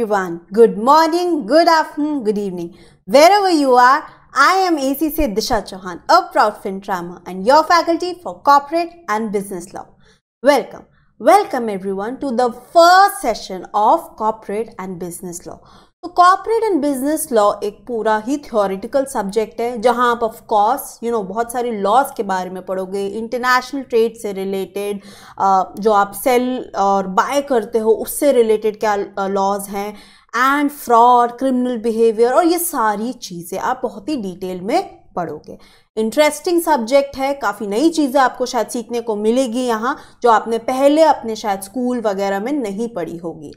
everyone. Good morning, good afternoon, good evening. Wherever you are, I am ACC Disha Chauhan, a proud FinTramer and your faculty for corporate and business law. Welcome. Welcome everyone to the first session of corporate and business law. तो corporate and business law एक पूरा ही theoretical subject है जहां आप of course you know बहुत सारी laws के बारे में पढ़ोगे इंटरनेशनल ट्रेड से रिलेटेड जो आप सेल और बाय करते हो उससे रिलेटेड क्या लॉज हैं एंड फ्रॉड क्रिमिनल बिहेवियर और ये सारी चीज़ें आप बहुत ही डिटेल में पढ़ोगे इंटरेस्टिंग सब्जेक्ट है काफ़ी नई चीज़ें आपको शायद सीखने को मिलेगी यहाँ जो आपने पहले अपने शायद स्कूल वगैरह में नहीं पढ़ी होगी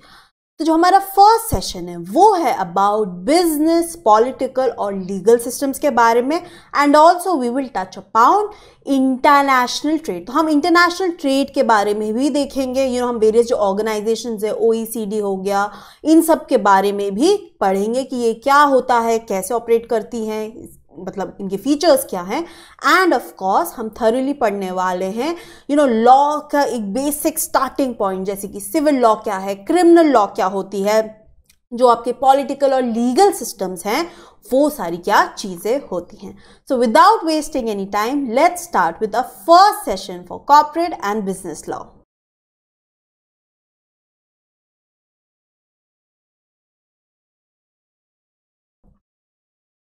तो जो हमारा फर्स्ट सेशन है वो है अबाउट बिजनेस पॉलिटिकल और लीगल सिस्टम्स के बारे में and also we will touch upon international trade तो हम इंटरनेशनल ट्रेड के बारे में भी देखेंगे यू you नो know, हम वेरियस जो ऑर्गेनाइजेशन है ओ हो गया इन सब के बारे में भी पढ़ेंगे कि ये क्या होता है कैसे ऑपरेट करती हैं मतलब इनके फीचर्स क्या हैं एंड ऑफ कोर्स हम थरली पढ़ने वाले हैं यू नो लॉ का एक बेसिक स्टार्टिंग पॉइंट जैसे कि सिविल लॉ क्या है क्रिमिनल लॉ क्या होती है जो आपके पॉलिटिकल और लीगल सिस्टम्स हैं वो सारी क्या चीज़ें होती हैं so without wasting any time let's start with a first session for corporate and business law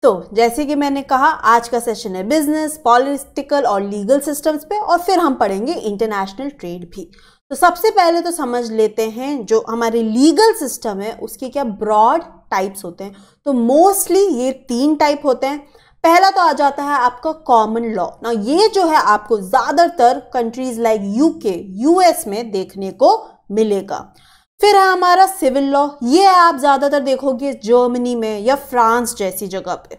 तो जैसे कि मैंने कहा आज का सेशन है बिजनेस पॉलिटिकल और लीगल सिस्टम्स पे और फिर हम पढ़ेंगे इंटरनेशनल ट्रेड भी तो सबसे पहले तो समझ लेते हैं जो हमारे लीगल सिस्टम है उसके क्या ब्रॉड टाइप्स होते हैं तो मोस्टली ये तीन टाइप होते हैं पहला तो आ जाता है आपका कॉमन लॉ ना ये जो है आपको ज़्यादातर कंट्रीज लाइक यूके यूएस में देखने को मिलेगा फिर है हमारा सिविल लॉ ये आप ज़्यादातर देखोगे जर्मनी में या फ्रांस जैसी जगह पे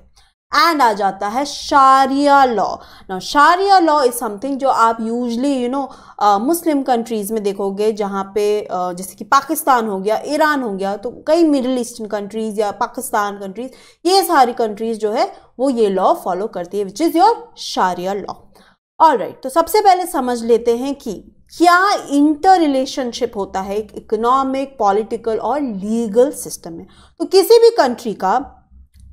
एंड आ जाता है शारिया लॉ ना शारिया लॉ इज़ समथिंग जो आप usually you know Muslim countries में देखोगे जहाँ पे uh, जैसे कि पाकिस्तान हो गया ईरान हो गया तो कई मिडिल ईस्टर्न कंट्रीज़ या पाकिस्तान कंट्रीज़ ये सारी कंट्रीज़ जो है वो ये लॉ फॉलो करती है which is your sharia law all right तो सबसे पहले समझ लेते हैं कि क्या इंटर रिलेशनशिप होता है एक इकोनॉमिक पॉलिटिकल और लीगल सिस्टम में तो किसी भी कंट्री का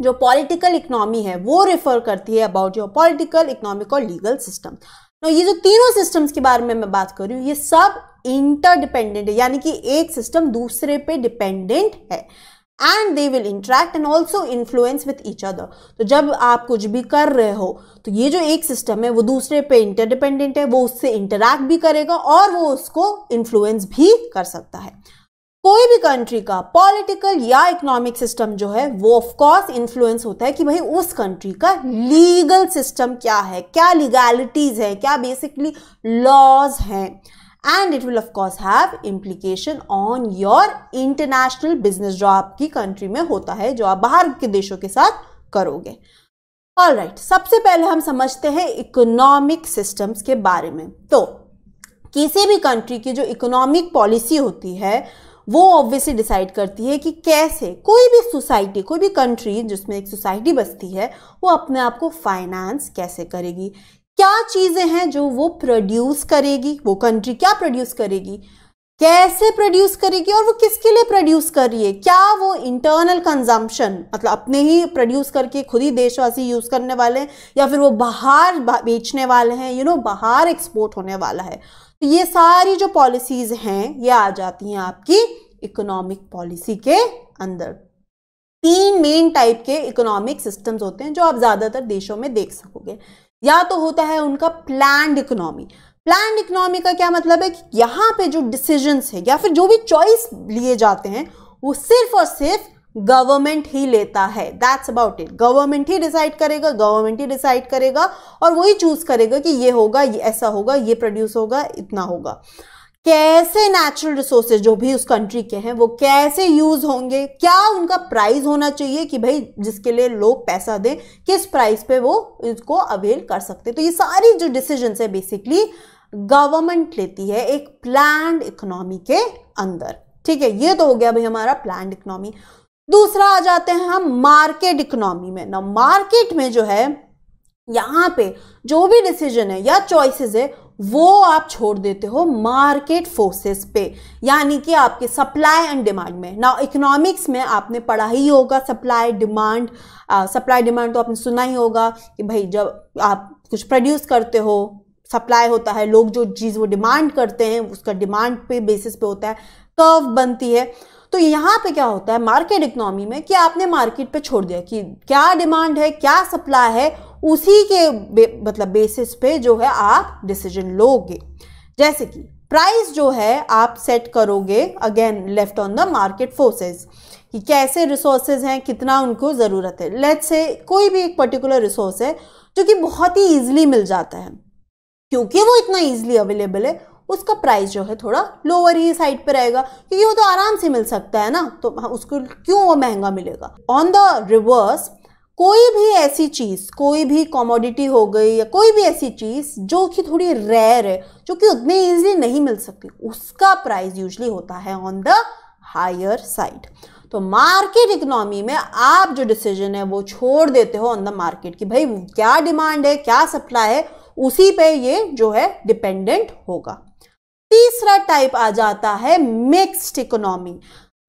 जो पॉलिटिकल इकोनॉमी है वो रेफर करती है अबाउट योर पॉलिटिकल इकोनॉमिक और लीगल सिस्टम तो ये जो तीनों सिस्टम्स के बारे में मैं बात कर रही हूँ ये सब इंटरडिपेंडेंट है यानी कि एक सिस्टम दूसरे पे डिपेंडेंट है and they will interact and also influence with each other तो जब आप कुछ भी कर रहे हो तो ये जो एक सिस्टम है वो दूसरे पे इंटरडिपेंडेंट है वो उससे इंटरैक्ट भी करेगा और वो उसको इन्फ्लुएंस भी कर सकता है कोई भी कंट्री का पॉलिटिकल या इकोनॉमिक सिस्टम जो है वो ऑफ कोर्स इन्फ्लुएंस होता है कि भाई उस कंट्री का लीगल सिस्टम क्या है क्या लीगैलिटीज है क्या बेसिकली लॉज हैं and it will of course have implication on your international business जो आपकी country में होता है जो आप बाहर के देशों के साथ करोगे ऑल राइट right, सबसे पहले हम समझते हैं इकोनॉमिक सिस्टम्स के बारे में तो किसी भी कंट्री की जो इकोनॉमिक पॉलिसी होती है वो ऑब्वियसली डिसाइड करती है कि कैसे कोई भी सोसाइटी कोई भी कंट्री जिसमें एक सोसाइटी बसती है वो अपने आप को फाइनेंस कैसे करेगी क्या चीज़ें हैं जो वो प्रोड्यूस करेगी वो कंट्री क्या प्रोड्यूस करेगी कैसे प्रोड्यूस करेगी और वो किसके लिए प्रोड्यूस कर रही है क्या वो इंटरनल कंजम्पशन मतलब अपने ही प्रोड्यूस करके खुद ही देशवासी यूज़ करने वाले हैं या फिर वो बाहर बेचने वाले हैं यू नो बाहर एक्सपोर्ट होने वाला है तो ये सारी जो पॉलिसीज़ हैं ये आ जाती हैं आपकी इकोनॉमिक पॉलिसी के अंदर तीन मेन टाइप के इकोनॉमिक सिस्टम्स होते हैं जो आप ज़्यादातर देशों में देख सकोगे या तो होता है उनका प्लान इकोनॉमी प्लान इकोनॉमी का क्या मतलब है कि यहाँ पे जो डिसीजंस है या फिर जो भी चॉइस लिए जाते हैं वो सिर्फ और सिर्फ गवर्नमेंट ही लेता है दैट्स अबाउट इट गवर्नमेंट ही डिसाइड करेगा गवर्नमेंट ही डिसाइड करेगा और वही चूज करेगा कि ये होगा ये ऐसा होगा ये प्रोड्यूस होगा इतना होगा कैसे नेचुरल रिसोर्सेज जो भी उस कंट्री के हैं वो कैसे यूज होंगे क्या उनका प्राइस होना चाहिए कि भाई जिसके लिए लोग पैसा दें किस प्राइस पे वो इसको अवेल कर सकते तो ये सारी जो डिसीजन है बेसिकली गवर्नमेंट लेती है एक प्लान इकोनॉमी के अंदर ठीक है ये तो हो गया भाई हमारा प्लान इकोनॉमी दूसरा आ जाते हैं हम मार्केट इकोनॉमी में ना मार्केट में जो है यहाँ पे जो भी डिसीजन है या चॉइसेस है वो आप छोड़ देते हो मार्केट फोर्सेस पे यानी कि आपके सप्लाई एंड डिमांड में ना इकोनॉमिक्स में आपने पढ़ा ही होगा सप्लाई डिमांड सप्लाई डिमांड तो आपने सुना ही होगा कि भाई जब आप कुछ प्रोड्यूस करते हो सप्लाई होता है लोग जो चीज़ वो डिमांड करते हैं उसका डिमांड पे बेसिस पे होता है कर्व बनती है तो यहाँ पे क्या होता है मार्केट इकोनॉमी में कि आपने मार्केट पे छोड़ दिया कि क्या डिमांड है क्या सप्लाई है उसी के बे, मतलब बेसिस पे जो है आप डिसीजन लोगे जैसे कि प्राइस जो है आप सेट करोगे again left on the market forces कि कैसे रिसोर्सेज हैं कितना उनको ज़रूरत है लेट से कोई भी एक पर्टिकुलर रिसोर्स है जो कि बहुत ही ईजिली मिल जाता है क्योंकि वो इतना ईजिली अवेलेबल है उसका प्राइस जो है थोड़ा लोअर ही साइड पर रहेगा क्योंकि वो तो आराम से मिल सकता है ना तो हाँ, उसको क्यों वो महंगा मिलेगा ऑन द रिवर्स कोई भी ऐसी चीज़ कोई भी कॉमोडिटी हो गई या कोई भी ऐसी चीज़ जो कि थोड़ी रेयर है जो कि उतनी ईजिली नहीं मिल सकती उसका प्राइस यूजली होता है ऑन द हायर साइड तो मार्केट इकोनॉमी में आप जो डिसीजन है वो छोड़ देते हो ऑन द मार्केट कि भाई क्या डिमांड है क्या सप्लाई है उसी पे ये जो है डिपेंडेंट होगा तीसरा टाइप आ जाता है मिक्स्ड इकोनॉमी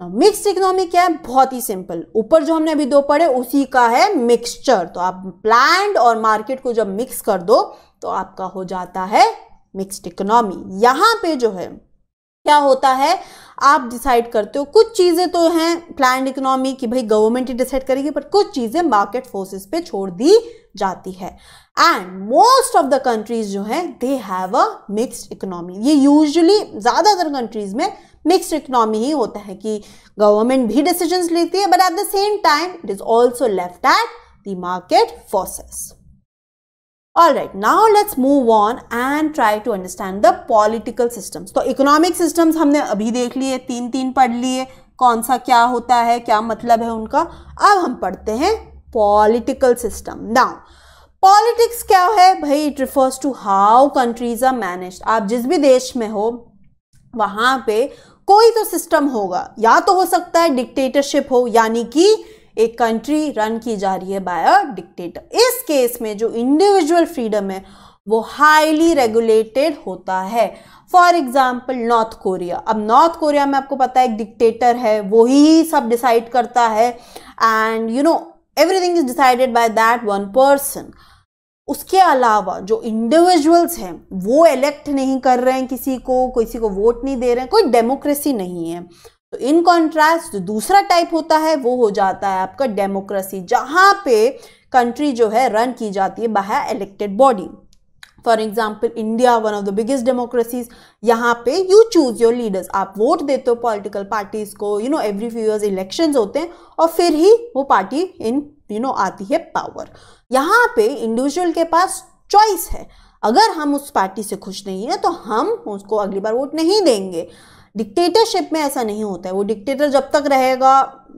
मिक्स्ड इकोनॉमी क्या है बहुत ही सिंपल ऊपर जो हमने अभी दो पढ़े उसी का है मिक्सचर तो आप प्लांट और मार्केट को जब मिक्स कर दो तो आपका हो जाता है मिक्स्ड इकोनॉमी यहां पे जो है क्या होता है आप डिसाइड करते हो कुछ चीज़ें तो हैं प्लांट इकोनॉमी कि भाई गवर्नमेंट ही डिसाइड करेगी पर कुछ चीज़ें मार्केट फोर्सेस पे छोड़ दी जाती है and most of the countries जो है they have a mixed economy ये यूजुअली ज़्यादातर कंट्रीज में मिक्स इकोनॉमी ही होता है कि गवर्नमेंट भी डिसीजन लेती है but at the same time it is also left at the market forces All right, now let's move on and try to understand the political systems. तो economic systems हमने अभी देख लिए तीन तीन पढ़ लिए कौन सा क्या होता है क्या मतलब है उनका अब हम पढ़ते हैं पॉलिटिकल सिस्टम नाउ पॉलिटिक्स क्या है भाई it refers to how countries are manage आप जिस भी देश में हो वहाँ पे कोई तो सिस्टम होगा या तो हो सकता है डिक्टेटरशिप हो यानी कि एक कंट्री रन की जा रही है बाय अ डिक्टेटर इस केस में जो इंडिविजुअल फ्रीडम है वो हाईली रेगुलेटेड होता है फॉर एग्जाम्पल नॉर्थ कोरिया अब नॉर्थ कोरिया में आपको पता है एक डिक्टेटर है वो ही सब डिसाइड करता है and you know everything is decided by that one person उसके अलावा जो इंडिविजुअल्स हैं वो इलेक्ट नहीं कर रहे हैं किसी को किसी को वोट नहीं दे रहे हैं कोई डेमोक्रेसी नहीं है तो इन कॉन्ट्रास्ट जो दूसरा टाइप होता है वो हो जाता है आपका डेमोक्रेसी जहाँ पे कंट्री जो है रन की जाती है बाहर elected body for example India one of the biggest democracies यहाँ पे यू चूज योर लीडर्स आप वोट देते हो पॉलिटिकल पार्टीज को you know every few years elections होते हैं और फिर ही वो पार्टी इन यू नो आती है पावर यहाँ पे इंडिविजुअल के पास चॉइस है अगर हम उस पार्टी से खुश नहीं है तो हम उसको अगली बार वोट नहीं देंगे डिक्टेटरशिप में ऐसा नहीं होता है वो डिक्टेटर जब तक रहेगा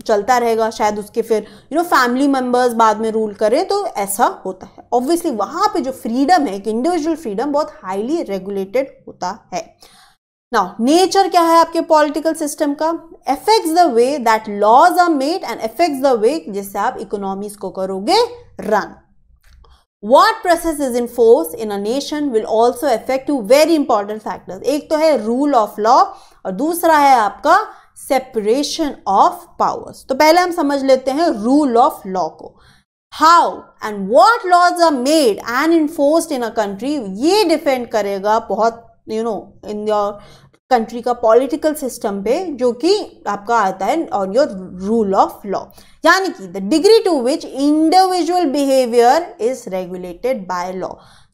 चलता रहेगा शायद उसके फिर यू नो फैमिली मेम्बर्स बाद में रूल करें तो ऐसा होता है ऑब्वियसली वहाँ पे जो फ्रीडम है कि इंडिविजुअल फ्रीडम बहुत हाईली रेगुलेटेड होता है now nature kya hai aapke political system ka affects the way that laws are made and affects the way jisse aap economies ko karoge run what process is in force in a nation will also affect two very important factors ek to hai rule of law और दूसरा है आपका separation of powers तो पहले हम समझ लेते हैं रूल ऑफ लॉ को how and what laws are made and enforced in a country ये डिपेंड करेगा बहुत you know in your country का पॉलिटिकल सिस्टम पे जो कि आपका आता है on your rule of law यानी कि the degree to which individual behaviour is regulated by law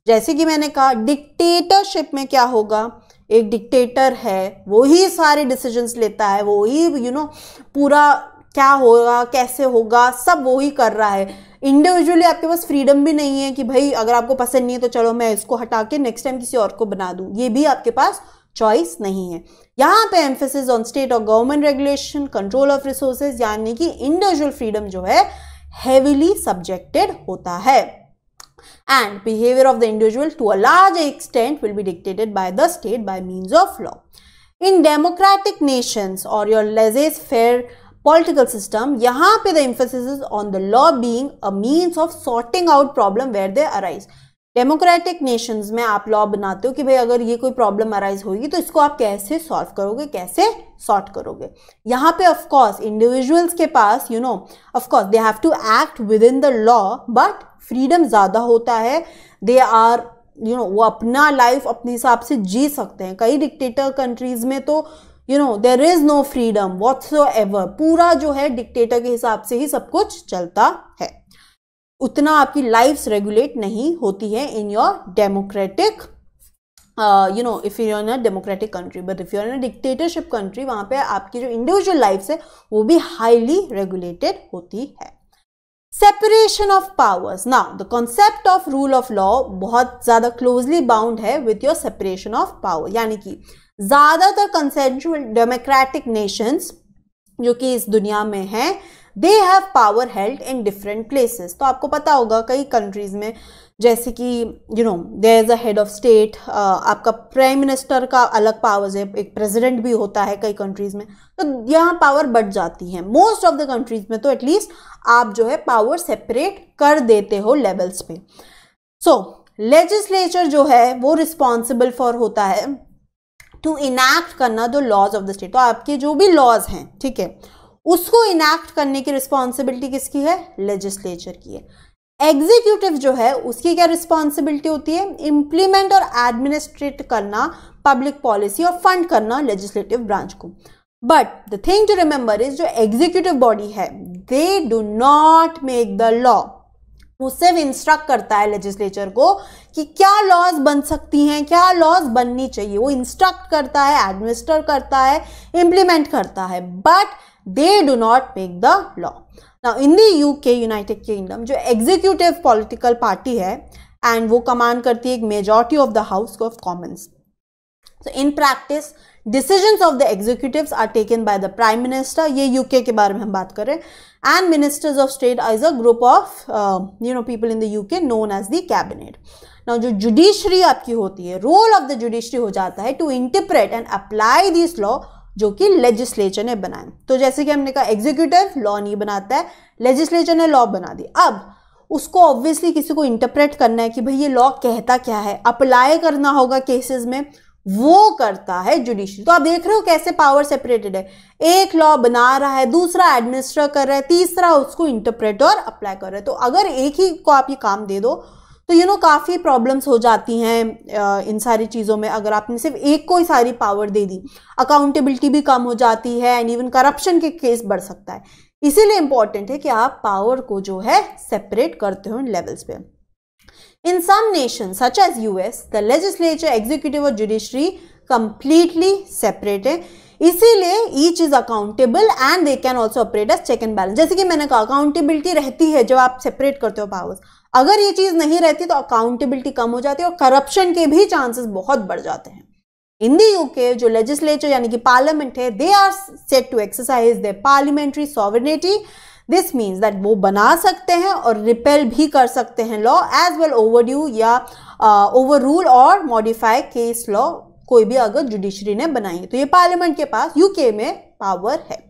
जैसे कि मैंने कहा डिक्टेटरशिप में क्या होगा एक डिक्टेटर है वो ही सारे डिसीजंस लेता है वो ही यू you नो know, पूरा क्या होगा कैसे होगा सब वो ही कर रहा है इंडिविजुअली आपके पास फ्रीडम भी नहीं है कि भाई अगर आपको पसंद नहीं है तो चलो मैं इसको हटा के नेक्स्ट टाइम किसी और को बना दूं ये भी आपके पास चॉइस नहीं है यहाँ पे एम्फेसिस ऑन स्टेट और government regulation control of resources यानी कि इंडिविजुअल फ्रीडम जो है हैविली सब्जेक्टेड होता है and behaviour of the individual to a large extent will be dictated by the state by means of law in democratic nations और your laissez faire political system yahan pe the emphasis is on the law being a means of sorting out problem where they arise democratic nations में आप law बनाते हो कि भाई अगर ये कोई प्रॉब्लम अराइज होगी तो इसको आप कैसे सॉल्व करोगे कैसे सॉर्ट करोगे यहाँ पे ऑफ कोर्स इंडिविजुअल्स के पास you know of course they have to act within the law but freedom ज़्यादा होता है दे आर यू नो वो अपना लाइफ अपने हिसाब से जी सकते हैं कई डिक्टेटर कंट्रीज में तो you know there is no freedom whatsoever पूरा जो है डिक्टेटर के हिसाब से ही सब कुछ चलता है उतना आपकी लाइफ रेगुलेट नहीं होती है in your democratic you know if you in a democratic country but if you in a dictatorship country वहां पे आपकी जो इंडिविजुअल लाइफ है वो भी हाईली रेगुलेटेड होती है सेपरेशन ऑफ पावर्स ना the concept of rule of law बहुत ज़्यादा क्लोजली बाउंड है with your separation of power यानी कि ज़्यादातर कंसेंशुअल डेमोक्रेटिक नेशंस जो कि इस दुनिया में हैं they have power held in different places तो आपको पता होगा कई कंट्रीज़ में जैसे कि you know they is a head of state आपका प्राइम मिनिस्टर का अलग पावर्स है एक प्रेसिडेंट भी होता है कई कंट्रीज़ में तो यहाँ पावर बढ़ जाती है मोस्ट ऑफ द कंट्रीज़ में तो एटलीस्ट आप जो है पावर सेपरेट कर देते हो लेवल्स पे सो लेजिस्लेचर जो है वो रिस्पॉन्सिबल फॉर होता है टू इनैक्ट करना दो लॉज ऑफ द स्टेट तो आपके जो भी लॉज हैं ठीक है उसको इनैक्ट करने की रिस्पॉन्सिबिलिटी किसकी है लेजिस्लेचर की है एग्जीक्यूटिव जो है उसकी क्या रिस्पॉन्सिबिलिटी होती है इंप्लीमेंट और एडमिनिस्ट्रेट करना पब्लिक पॉलिसी और फंड करना लेजिस्लेटिव ब्रांच को but the thing to remember is जो एग्जीक्यूटिव बॉडी है they do not make the law वो सिर्फ इंस्ट्रक्ट करता है लेजिस्लेचर को कि क्या लॉज बन सकती हैं क्या लॉज बननी चाहिए वो इंस्ट्रक्ट करता है एडमिनिस्टर करता है इम्प्लीमेंट करता है but they do not make the law now in the UK United Kingdom जो एग्जीक्यूटिव पॉलिटिकल पार्टी है एंड वो कमांड करती है एक majority of the House of Commons so in practice decision of the executive are taken by the prime minister ये UK के बारे में हम बात कर रहे हैं of state of a group of you know people in know people in the UK known ना जो जुडिशरी आपकी होती है रोल ऑफ द जुडिशरी हो जाता है to interpret and apply this law जो कि लेजिस्लेचर ने बनाए तो जैसे कि हमने कहा एग्जीक्यूटिव लॉ नहीं बनाता है लेजिस्लेचर ने लॉ बना दी अब उसको ऑब्वियसली किसी को इंटरप्रेट करना है कि भाई ये लॉ कहता क्या है अप्लाई करना होगा केसेस में वो करता है जुडिशरी तो आप देख रहे हो कैसे पावर सेपरेटेड है एक लॉ बना रहा है दूसरा एडमिनिस्टर कर रहा है तीसरा उसको इंटरप्रेट और अप्लाई कर रहा है तो अगर एक ही को आप ये काम दे दो तो यू नो काफ़ी प्रॉब्लम्स हो जाती हैं इन सारी चीज़ों में अगर आपने सिर्फ एक को ही सारी पावर दे दी अकाउंटेबिलिटी भी कम हो जाती है एंड इवन करप्शन के केस बढ़ सकता है इसीलिए इम्पॉर्टेंट है कि आप पावर को जो है सेपरेट करते हो इन लेवल्स पे in some nation such as US the legislature executive और जुडिशरी कंप्लीटली सेपरेट है इसीलिए each is accountable and they can also operate as check and balance जैसे कि मैंने कहा अकाउंटेबिलिटी रहती है जब आप सेपरेट करते हो पावर्स अगर ये चीज़ नहीं रहती तो अकाउंटेबिलिटी कम हो जाती है और करप्शन के भी चांसेस बहुत बढ़ जाते हैं इन दी यूके जो लेजिस्लेचर यानी कि पार्लियामेंट है they are set to exercise the parliamentary sovereignty this means that वो बना सकते हैं और रिपेल भी कर सकते हैं law as well over due या ओवर रूल और मॉडिफाई केस लॉ कोई भी अगर जुडिशरी ने बनाई तो ये पार्लियामेंट के पास यूके में पावर है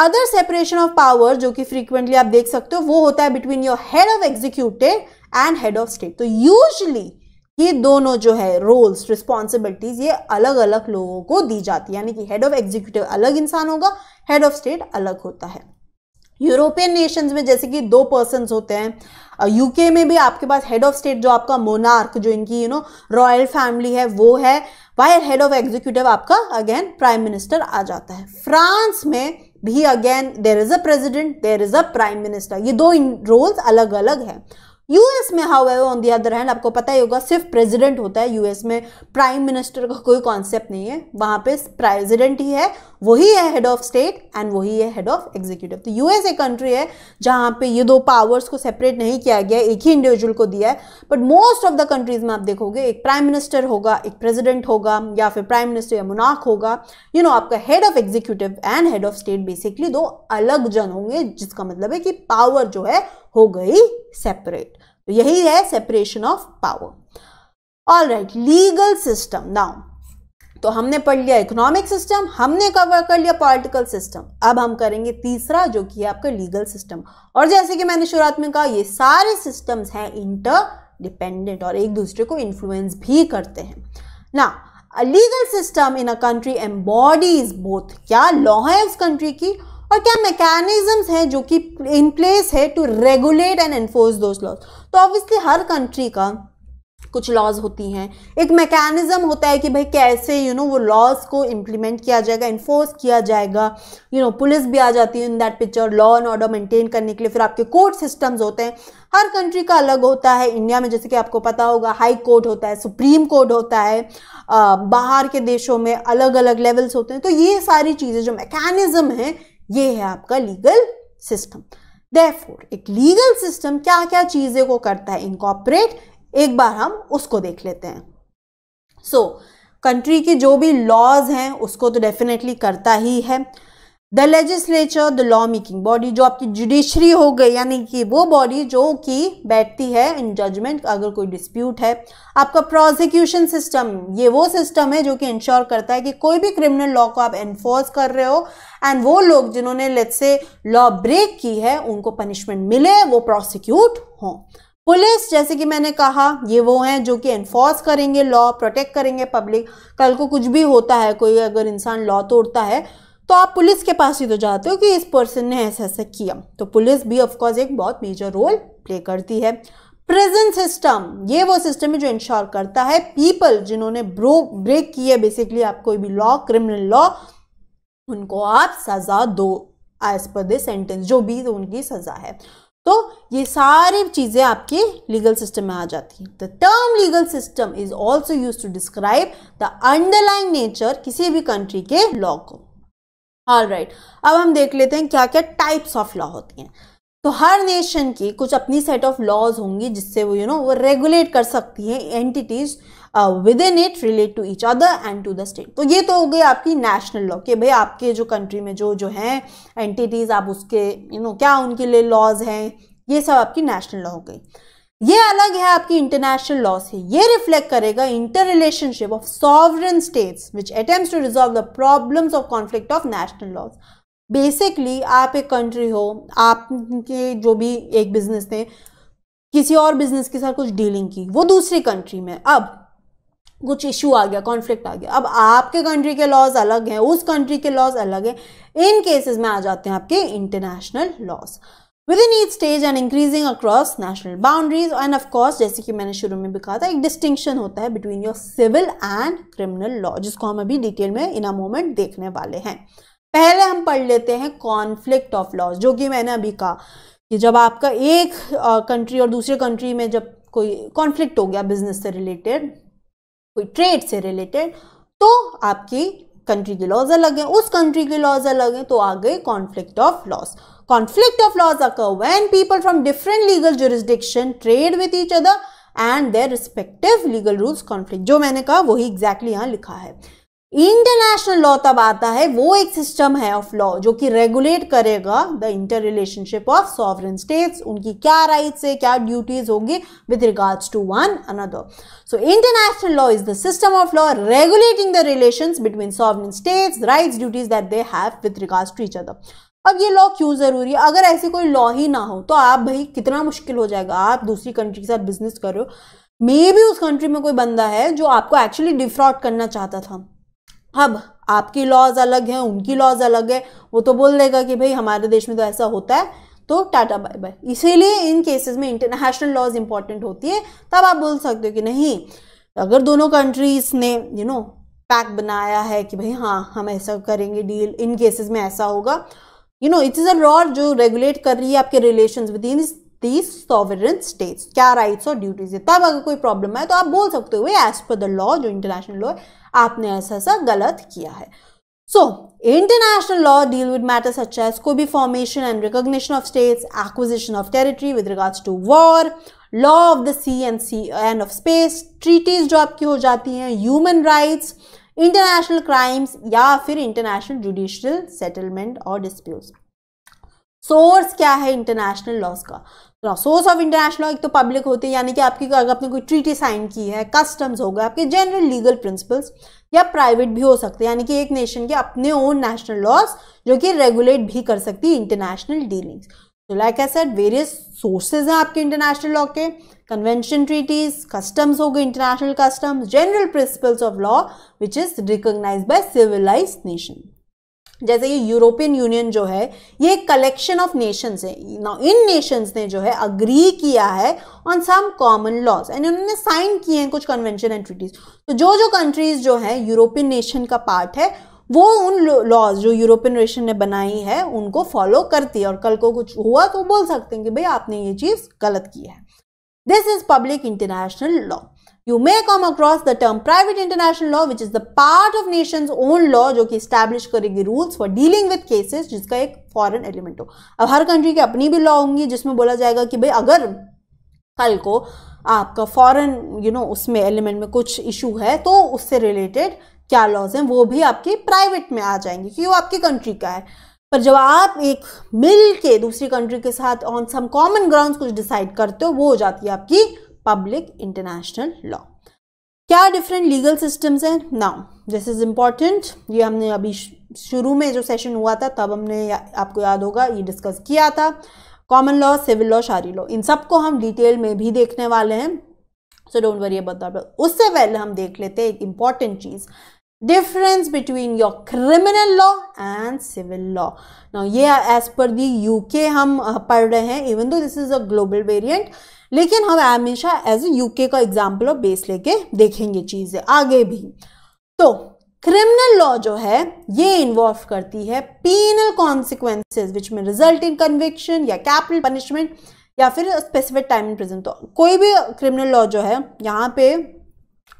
अदर सेपरेशन ऑफ पावर जो कि फ्रीक्वेंटली आप देख सकते हो वो होता है between your head of executive and head of state तो यूजली ये दोनों जो है रोल्स रिस्पॉन्सिबिलिटीज ये अलग अलग लोगों को दी जाती है यानी कि हेड ऑफ एग्जीक्यूटिव अलग इंसान होगा हेड ऑफ स्टेट अलग होता है यूरोपियन नेशंस में जैसे कि दो पर्सन होते हैं यूके में भी आपके पास हेड ऑफ स्टेट जो आपका मोनार्क जो इनकी यू नो रॉयल फैमिली है वो है वायर हेड ऑफ एग्जीक्यूटिव आपका अगेन प्राइम मिनिस्टर आ जाता है फ्रांस में भी again there is a president there is a prime minister ये दो रोल्स अलग अलग हैं यूएस में हाउ है ऑन दी अदर हैंड आपको पता ही होगा सिर्फ प्रेसिडेंट होता है यूएस में प्राइम मिनिस्टर का कोई कॉन्सेप्ट नहीं है वहां पे प्रेसिडेंट ही है वही है हेड ऑफ स्टेट एंड वही है हेड ऑफ एग्जीक्यूटिव तो यूएस एक कंट्री है जहां पे ये दो पावर्स को सेपरेट नहीं किया गया एक ही इंडिविजुअल को दिया है but most of the countries में आप देखोगे एक प्राइम मिनिस्टर होगा एक प्रेजिडेंट होगा या फिर प्राइम मिनिस्टर या मुनाक होगा यू you नो know, आपका head of executive and head of state basically दो अलग जन होंगे जिसका मतलब है कि पावर जो है हो गई सेपरेट तो यही है separation of power all right legal system now तो हमने पढ़ लिया इकोनॉमिक सिस्टम हमने कवर कर लिया पॉलिटिकल सिस्टम अब हम करेंगे तीसरा जो कि है आपका लीगल सिस्टम और जैसे कि मैंने शुरुआत में कहा ये सारे सिस्टम्स हैं इंटर डिपेंडेंट और एक दूसरे को इन्फ्लुएंस भी करते हैं ना legal system in a country embodies both क्या लॉ है उस कंट्री की और क्या मैकेनिज्म्स हैं जो कि इन प्लेस है to regulate and enforce those laws तो ऑब्वियसली हर कंट्री का कुछ लॉज होती हैं एक मैकेनिज़्म होता है कि भाई कैसे यू you नो know, वो लॉज को इम्प्लीमेंट किया जाएगा इन्फोर्स किया जाएगा you you know know, police भी आ जाती है in that picture law and order maintain करने के लिए फिर आपके कोर्ट सिस्टम्स होते हैं हर कंट्री का अलग होता है इंडिया में जैसे कि आपको पता होगा हाई कोर्ट होता है सुप्रीम कोर्ट होता है आ, बाहर के देशों में अलग अलग लेवल्स होते हैं तो ये सारी चीज़ें जो मैकेनिज़्म हैं ये है आपका लीगल सिस्टम देयरफॉर एक लीगल सिस्टम क्या क्या चीज़ें को करता है इनकॉपरेट एक बार हम उसको देख लेते हैं सो so, कंट्री के जो भी लॉज हैं उसको तो डेफिनेटली करता ही है the legislature the law making body जो आपकी जुडिशरी हो गई यानी कि वो बॉडी जो कि बैठती है इन जजमेंट अगर कोई डिस्प्यूट है आपका प्रोसिक्यूशन सिस्टम ये वो सिस्टम है जो कि इंश्योर करता है कि कोई भी क्रिमिनल लॉ को आप एनफोर्स कर रहे हो एंड वो लोग जिन्होंने लेट से लॉ ब्रेक की है उनको पनिशमेंट मिले वो प्रोसिक्यूट हों पुलिस जैसे कि मैंने कहा ये वो हैं जो कि एनफोर्स करेंगे लॉ प्रोटेक्ट करेंगे पब्लिक कल को कुछ भी होता है कोई अगर इंसान लॉ तोड़ता है तो आप पुलिस के पास ही तो जाते हो कि इस पर्सन ने ऐसा ऐसा किया तो पुलिस भी ऑफकोर्स एक बहुत मेजर रोल प्ले करती है प्रेजेंट सिस्टम ये वो सिस्टम है जो इंश्योर करता है पीपल जिन्होंने ब्रो ब्रेक किया बेसिकली आप कोई भी लॉ क्रिमिनल लॉ उनको आप सज़ा दो एज पर द सेंटेंस जो भी उनकी सज़ा है तो ये सारी चीज़ें आपके लीगल सिस्टम में आ जाती हैं the term legal system is also use to describe the underline nature किसी भी कंट्री के लॉ को ऑल राइट right. अब हम देख लेते हैं क्या क्या टाइप्स ऑफ लॉ होती हैं तो हर नेशन की कुछ अपनी सेट ऑफ लॉज होंगी जिससे वो यू नो वो रेगुलेट कर सकती है entities within it relate to each other and to the state तो ये तो हो गई आपकी नेशनल लॉ कि भाई आपके जो कंट्री में जो जो हैं एंटिटीज़ आप उसके यू you नो know, क्या उनके लिए लॉज हैं ये सब आपकी नेशनल लॉ हो गई ये अलग है आपकी इंटरनेशनल लॉ से ये रिफ्लेक्ट करेगा inter relationship of sovereign states which attempt to resolve the problems of conflict of national laws basically आप एक कंट्री हो आपके जो भी एक बिजनेस ने किसी और बिजनेस के साथ कुछ डीलिंग की वो दूसरी कंट्री में अब कुछ इशू आ गया कॉन्फ्लिक्ट आ गया अब आपके कंट्री के लॉज अलग हैं उस कंट्री के लॉज अलग हैं इन केसेस में आ जाते हैं आपके international laws within each stage and increasing across national boundaries and of course जैसे कि मैंने शुरू में भी कहा था एक डिस्टिंक्शन होता है between your civil and criminal law जिसको हम अभी डिटेल में इन अ मोमेंट देखने वाले हैं पहले हम पढ़ लेते हैं कॉन्फ्लिक्ट ऑफ लॉज जो कि मैंने अभी कहा कि जब आपका एक कंट्री और दूसरे कंट्री में जब कोई कॉन्फ्लिक्ट हो गया बिजनेस से रिलेटेड कोई ट्रेड से रिलेटेड तो आपकी कंट्री के लॉज अलग हैं उस कंट्री के लॉज अलग हैं तो आ गए conflict of laws Conflict of laws occur when people from different legal jurisdiction trade with each other and their respective legal rules conflict. jo maine kaha wahi exactly yahan likha hai international law तब आता है वो एक system है of law जो कि regulate करेगा the inter relationship of sovereign states उनकी क्या राइट्स है क्या ड्यूटीज होगी with regards to one another so international law is the system of law regulating the relations between sovereign states rights duties that they have with regards to each other अब ये law क्यों ज़रूरी है अगर ऐसी कोई law ही ना हो तो आप भाई कितना मुश्किल हो जाएगा आप दूसरी कंट्री के साथ बिजनेस कर रहे हो मे भी उस कंट्री में कोई बंदा है जो आपको एक्चुअली डिफ्रॉड करना चाहता था अब आपकी लॉज अलग हैं उनकी लॉज अलग है वो तो बोल देगा कि भाई हमारे देश में तो ऐसा होता है तो टाटा बाय बाय इसीलिए इन केसेस में इंटरनेशनल लॉज इंपॉर्टेंट होती है तब आप बोल सकते हो कि नहीं अगर दोनों कंट्रीज ने यू नो पैक बनाया है कि भाई हाँ हम ऐसा करेंगे डील इन केसेस में ऐसा होगा you know it is a law जो रेगुलेट कर रही है आपके relation with in these sovereign states क्या राइट्स और ड्यूटीज है तब अगर कोई प्रॉब्लम है तो आप बोल सकते हो एज पर द लॉ जो इंटरनेशनल लॉ है आपने ऐसा ऐसा गलत किया है So, international law deal with matters such as Kobe formation and recognition of states, acquisition of territory with regards to war, law of the sea and sea and of space, treaties जो आपकी हो जाती हैं, human rights, international crimes या फिर international judicial settlement और dispute source क्या है इंटरनेशनल लॉस का सोर्स ऑफ इंटरनेशनल लॉ एक तो पब्लिक होती है यानी कि आपकी अगर आपने कोई ट्रीटी साइन की है कस्टम्स हो गए आपके जनरल लीगल प्रिंसिपल्स या प्राइवेट भी हो सकते हैं यानी कि एक नेशन के अपने ओन नेशनल लॉस जो कि रेगुलेट भी कर सकती है इंटरनेशनल डीलिंग्स तो लाइक ऐसा वेरियस सोर्सेज हैं आपके इंटरनेशनल लॉ के कन्वेंशन ट्रीटीज कस्टम्स हो गए international customs general principles of law which is recognise by civilise nation जैसे कि यूरोपियन यूनियन जो है ये कलेक्शन ऑफ नेशंस है नाउ इन नेशंस ने जो है अग्री किया है on some common laws and उन्होंने साइन किए हैं कुछ कन्वेंशन एंड ट्रीटीज तो जो जो कंट्रीज जो है यूरोपियन नेशन का पार्ट है वो उन लॉज जो यूरोपियन नेशन ने बनाई है उनको फॉलो करती है और कल को कुछ हुआ तो बोल सकते हैं कि भाई आपने ये चीज़ गलत की है This is public international law. You may come across the term private international law which is the part of nation's own law jo ki establish karegi rules for dealing with cases jiska ek foreign element ho ab har country ki apni bhi law hongi jisme bola jayega ki bhai agar kal ko आपका foreign you know उसमें element में कुछ issue है तो उससे related क्या laws हैं वो भी आपके प्राइवेट में आ जाएंगे क्योंकि वो आपकी कंट्री का है पर जब आप एक मिल के दूसरी कंट्री के साथ ऑन सम कॉमन ग्राउंड कुछ डिसाइड करते हो वो हो जाती है आपकी पब्लिक इंटरनेशनल लॉ क्या डिफरेंट लीगल सिस्टम्स हैं नाउ दिस इज़ इम्पॉर्टेंट ये हमने अभी शुरू में जो सेशन हुआ था तब हमने या, आपको याद होगा ये डिस्कस किया था common law civil law sharia law इन सबको हम डिटेल में भी देखने वाले हैं so don't worry about that उससे पहले हम देख लेते हैं एक इम्पॉर्टेंट चीज़ difference between your criminal law and civil law. Now, ये as per the UK हम पढ़ रहे हैं even though this is a global variant, लेकिन हम हमेशा as a UK का example और base लेके देखेंगे चीज़ें आगे भी तो क्रिमिनल लॉ जो है ये इन्वॉल्व करती है पीनल कॉन्सिक्वेंसेज विच में रिजल्ट इन कन्विक्शन या कैपिटल पनिशमेंट या फिर स्पेसिफिक टाइम इन प्रेजेंट तो कोई भी क्रिमिनल लॉ जो है यहाँ पे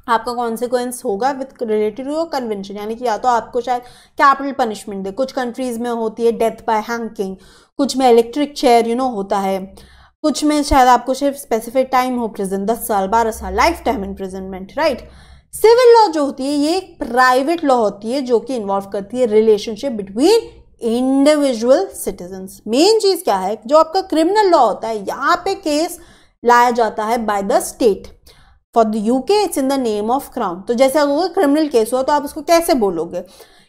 आपका कॉन्सिक्वेंस होगा with related to your convention यानी कि या तो आपको शायद कैपिटल पनिशमेंट दे कुछ कंट्रीज़ में होती है डेथ बाय हैंकिंग कुछ में इलेक्ट्रिक चेयर यू नो होता है कुछ में शायद आपको सिर्फ स्पेसिफिक टाइम हो प्रिजन दस साल बारह साल life time imprisonment right civil law जो होती है ये एक प्राइवेट लॉ होती है जो कि इन्वॉल्व करती है relationship between individual citizen main चीज़ क्या है जो आपका क्रिमिनल लॉ होता है यहाँ पे केस लाया जाता है by the state for the U K it's in the name of crown तो जैसे होगा क्रिमिनल केस हुआ तो आप उसको कैसे बोलोगे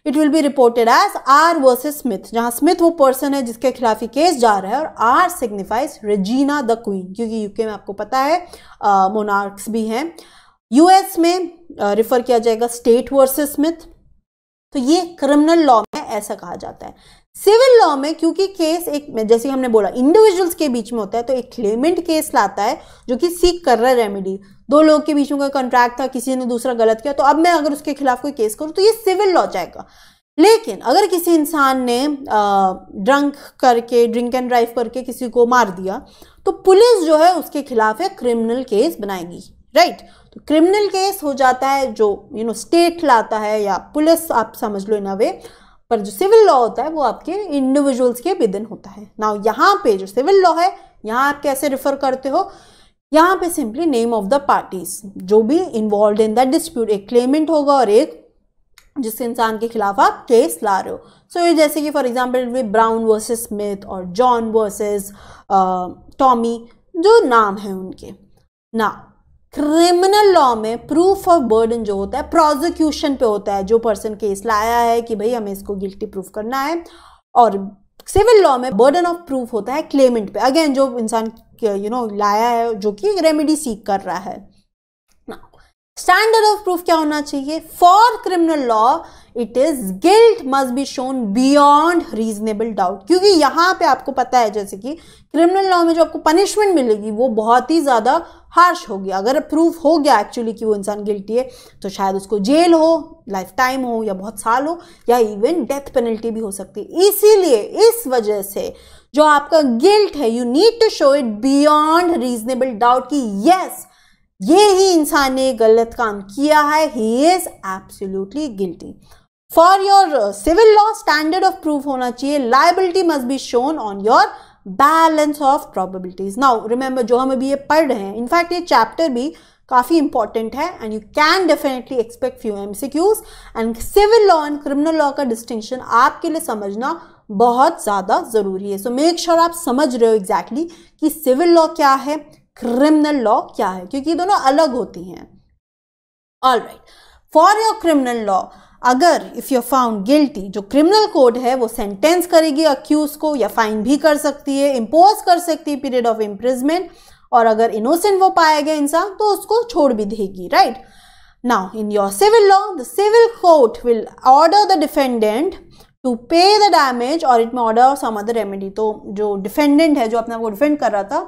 it will be reported as R versus Smith जहाँ स्मिथ वो पर्सन है जिसके खिलाफ ही केस जा रहा है और R signifies Regina the queen क्योंकि यूके में आपको पता है मोनार्क्स uh, भी हैं यूएस में रिफर uh, किया जाएगा स्टेट वर्सेज स्मिथ तो ये क्रिमिनल लॉ में ऐसा कहा जाता है सिविल लॉ में क्योंकि केस एक जैसे हमने बोला इंडिविजुअल्स के बीच में होता है तो एक क्लेमेंट केस लाता है जो कि सीख कर रहा है रेमेडी दो लोग के बीच में कोई कॉन्ट्रैक्ट था किसी ने दूसरा गलत किया तो अब मैं अगर उसके खिलाफ कोई केस करूँ तो ये सिविल लॉ जाएगा लेकिन अगर किसी इंसान ने ड्रंक करके ड्रिंक एंड ड्राइव करके किसी को मार दिया तो पुलिस जो है उसके खिलाफ है क्रिमिनल केस बनाएगी राइट तो क्रिमिनल केस हो जाता है जो यू नो स्टेट लाता है या पुलिस आप समझ लो इन अ वे पर जो सिविल लॉ होता है वो आपके इंडिविजुअल्स के विदिन होता है ना यहाँ पे जो सिविल लॉ है यहाँ आप कैसे रिफर करते हो यहाँ पे simply name of the parties जो भी इन्वॉल्व इन दैट डिस्प्यूट एक क्लेमेंट होगा और एक जिस इंसान के खिलाफ आप केस ला रहे हो सो so, ये जैसे कि for example Brown versus Smith और जॉन वर्सेज टॉमी जो नाम है उनके ना क्रिमिनल लॉ में प्रूफ ऑफ बर्डन जो होता है प्रोजिक्यूशन पे होता है जो पर्सन केस लाया है कि भाई हमें इसको गिल्टी प्रूफ करना है और सिविल लॉ में बर्डन ऑफ प्रूफ होता है क्लेमेंट पे अगेन जो इंसान यू नो लाया है जो कि रेमेडी सीक कर रहा है स्टैंडर्ड ऑफ प्रूफ क्या होना चाहिए for criminal law it is guilt must be shown beyond reasonable doubt क्योंकि यहां पे आपको पता है जैसे कि क्रिमिनल लॉ में जो आपको पनिशमेंट मिलेगी वो बहुत ही ज़्यादा हार्श होगी अगर प्रूफ हो गया एक्चुअली कि वो इंसान गिल्टी है तो शायद उसको जेल हो लाइफ टाइम हो या बहुत साल हो या इवन डेथ पेनल्टी भी हो सकती है इसीलिए इस वजह से जो आपका गिल्ट है you need to show it beyond reasonable doubt कि यस ये ही इंसान ने गलत काम किया है he is absolutely guilty for your civil law standard of proof होना चाहिए liability must be shown on your balance of probabilities now remember जो हम अभी ये पढ़ रहे हैं इनफैक्ट ये चैप्टर भी काफ़ी इंपॉर्टेंट है and you can definitely expect few M C Qs and civil law and criminal law का डिस्टिंक्शन आपके लिए समझना बहुत ज़्यादा ज़रूरी है सो मेक श्योर आप समझ रहे हो एग्जैक्टली exactly कि सिविल लॉ क्या है क्रिमिनल लॉ क्या है क्योंकि दोनों अलग होती हैं all right for your criminal law अगर इफ़ यू फाउंड गिल्टी जो क्रिमिनल कोड है वो सेंटेंस करेगी अक्यूज को या फाइन भी कर सकती है इम्पोज कर सकती है पीरियड ऑफ इम्प्रिजमेंट और अगर इनोसेंट वो पाया गया इंसान तो उसको छोड़ भी देगी right now in your civil law the civil court will order the defendant to pay the damage और it may order some other remedy तो जो डिफेंडेंट है जो अपने आप डिफेंड कर रहा था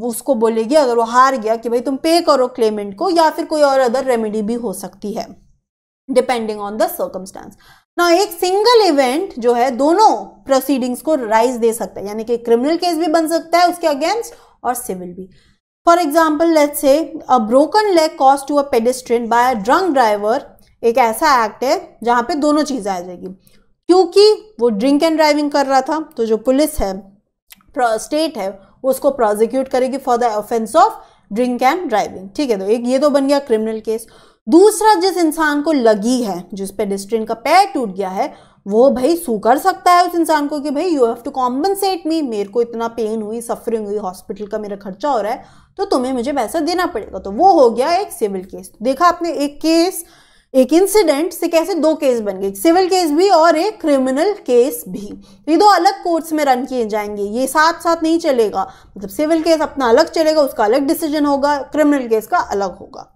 वो उसको बोलेगी अगर वो हार गया कि भाई तुम पे करो क्लेमेंट को या फिर कोई और अदर रेमेडी भी हो सकती है डिपेंडिंग ऑन द सर्कमस्टांस ना एक सिंगल इवेंट जो है दोनों प्रोसीडिंग्स को राइज दे सकता है यानी कि क्रिमिनल केस भी बन सकता है उसके अगेंस्ट और सिविल भी for example late say a broken leg cause to a pedestrian by a drunk driver एक ऐसा एक्ट है जहाँ पे दोनों चीज़ें आ जाएगी क्योंकि वो ड्रिंक एंड ड्राइविंग कर रहा था तो जो पुलिस है स्टेट है उसको प्रोजिक्यूट करेगी for the offence of drink and driving ठीक है तो एक ये तो बन गया क्रिमिनल केस दूसरा जिस इंसान को लगी है जिस डिस्ट्रिन का पैर टूट गया है वो भाई सू कर सकता है उस इंसान को कि भाई you have to compensate me मेरे को इतना पेन हुई सफरिंग हुई हॉस्पिटल का मेरा खर्चा हो रहा है तो तुम्हें मुझे पैसा देना पड़ेगा तो वो हो गया एक सिविल केस देखा आपने एक केस एक इंसिडेंट से कैसे दो केस बन गए सिविल केस भी और एक क्रिमिनल केस भी ये दो अलग कोर्ट्स में रन किए जाएंगे ये साथ साथ नहीं चलेगा मतलब सिविल केस अपना अलग चलेगा उसका अलग डिसीजन होगा क्रिमिनल केस का अलग होगा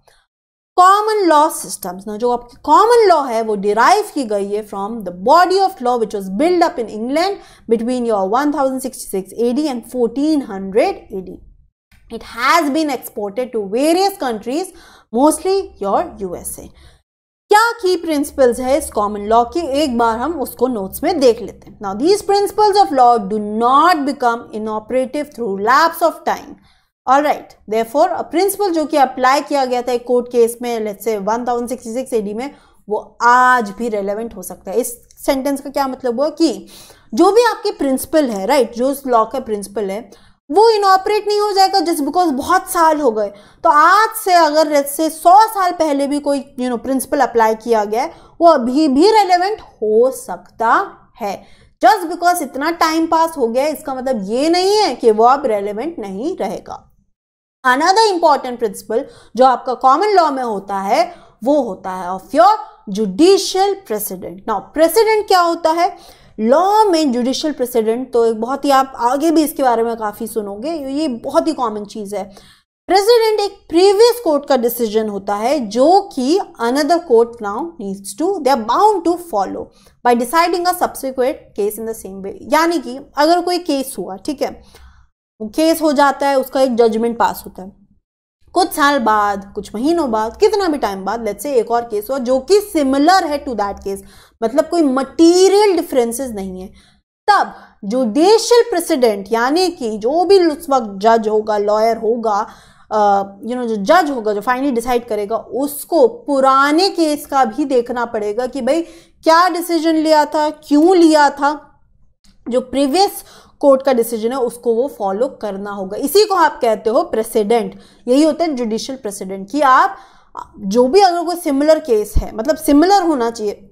कॉमन लॉ सिस्टम्स ना जो आपकी कॉमन लॉ है वो डिराइव की गई है from the body of law which was build up in England between your 1066 AD and 1400 AD it has been exported to various countries mostly your usa क्या की प्रिंसिपल्स है इस कॉमन लॉ के एक बार हम उसको नोट्स में देख लेते हैं now these principles of law do not become inoperative through lapse of time all right therefore a principle जो कि अप्लाई किया गया था एक कोर्ट केस में लेट्स से 1066 एडी में वो आज भी रेलेवेंट हो सकता है इस सेंटेंस का क्या मतलब हुआ कि जो भी आपके प्रिंसिपल है राइट right, जो लॉ का प्रिंसिपल है वो इनऑपरेट नहीं हो जाएगा जस्ट बिकॉज बहुत साल हो गए तो आज से अगर से सौ साल पहले भी कोई यू नो प्रिंसिपल अप्लाई किया गया है वो अभी भी रेलेवेंट हो सकता है जस्ट बिकॉज इतना टाइम पास हो गया इसका मतलब ये नहीं है कि वो अब रेलिवेंट नहीं रहेगा अनदर इंपॉर्टेंट प्रिंसिपल जो आपका कॉमन लॉ में होता है वो होता है of your judicial precedent now precedent क्या होता है लॉ में जुडिशल प्रेसिडेंट तो एक बहुत ही आप आगे भी इसके बारे में काफ़ी सुनोगे ये बहुत ही कॉमन चीज़ है प्रेसिडेंट एक प्रीवियस कोर्ट का डिसीजन होता है जो कि another court now needs to they are bound to follow by deciding a subsequent case in the same way यानी कि अगर कोई केस हुआ ठीक है केस हो जाता है उसका एक जजमेंट पास होता है कुछ साल बाद कुछ महीनों बाद कितना भी टाइम बाद लेट्स से एक और केस हुआ जो कि सिमिलर है टू दैट केस मतलब कोई मटीरियल डिफरेंसेस नहीं है तब जुडिशियल प्रेसिडेंट यानी कि जो भी उस वक्त जज होगा लॉयर होगा यू नो जो जज होगा जो फाइनली डिसाइड करेगा उसको पुराने केस का भी देखना पड़ेगा कि भाई क्या डिसीजन लिया था क्यों लिया था जो प्रीवियस कोर्ट का डिसीजन है उसको वो फॉलो करना होगा इसी को आप कहते हो प्रेसिडेंट यही होता है जुडिशियल प्रेसिडेंट कि आप जो भी अगर कोई सिमिलर केस है मतलब सिमिलर होना चाहिए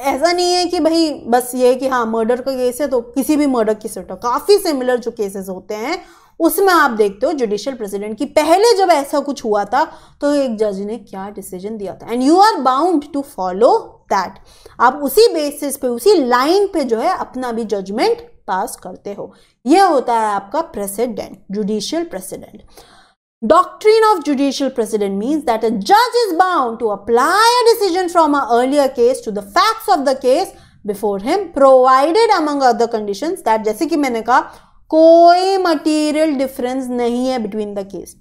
ऐसा नहीं है कि भाई बस ये कि हाँ मर्डर का केस है तो किसी भी मर्डर की सेट काफ़ी सिमिलर जो केसेस होते हैं उसमें आप देखते हो जुडिशियल प्रेसिडेंट की पहले जब ऐसा कुछ हुआ था तो एक जज ने क्या डिसीजन दिया था and you are bound to follow that आप उसी बेसिस पे उसी लाइन पे जो है अपना भी जजमेंट पास करते हो यह होता है आपका precedent judicial precedent Doctrine of judicial precedent means that a judge is bound to apply a decision from an earlier case to the facts of the case before him provided among other conditions that जैसे कि मैंने कहा कोई material difference नहीं है between the case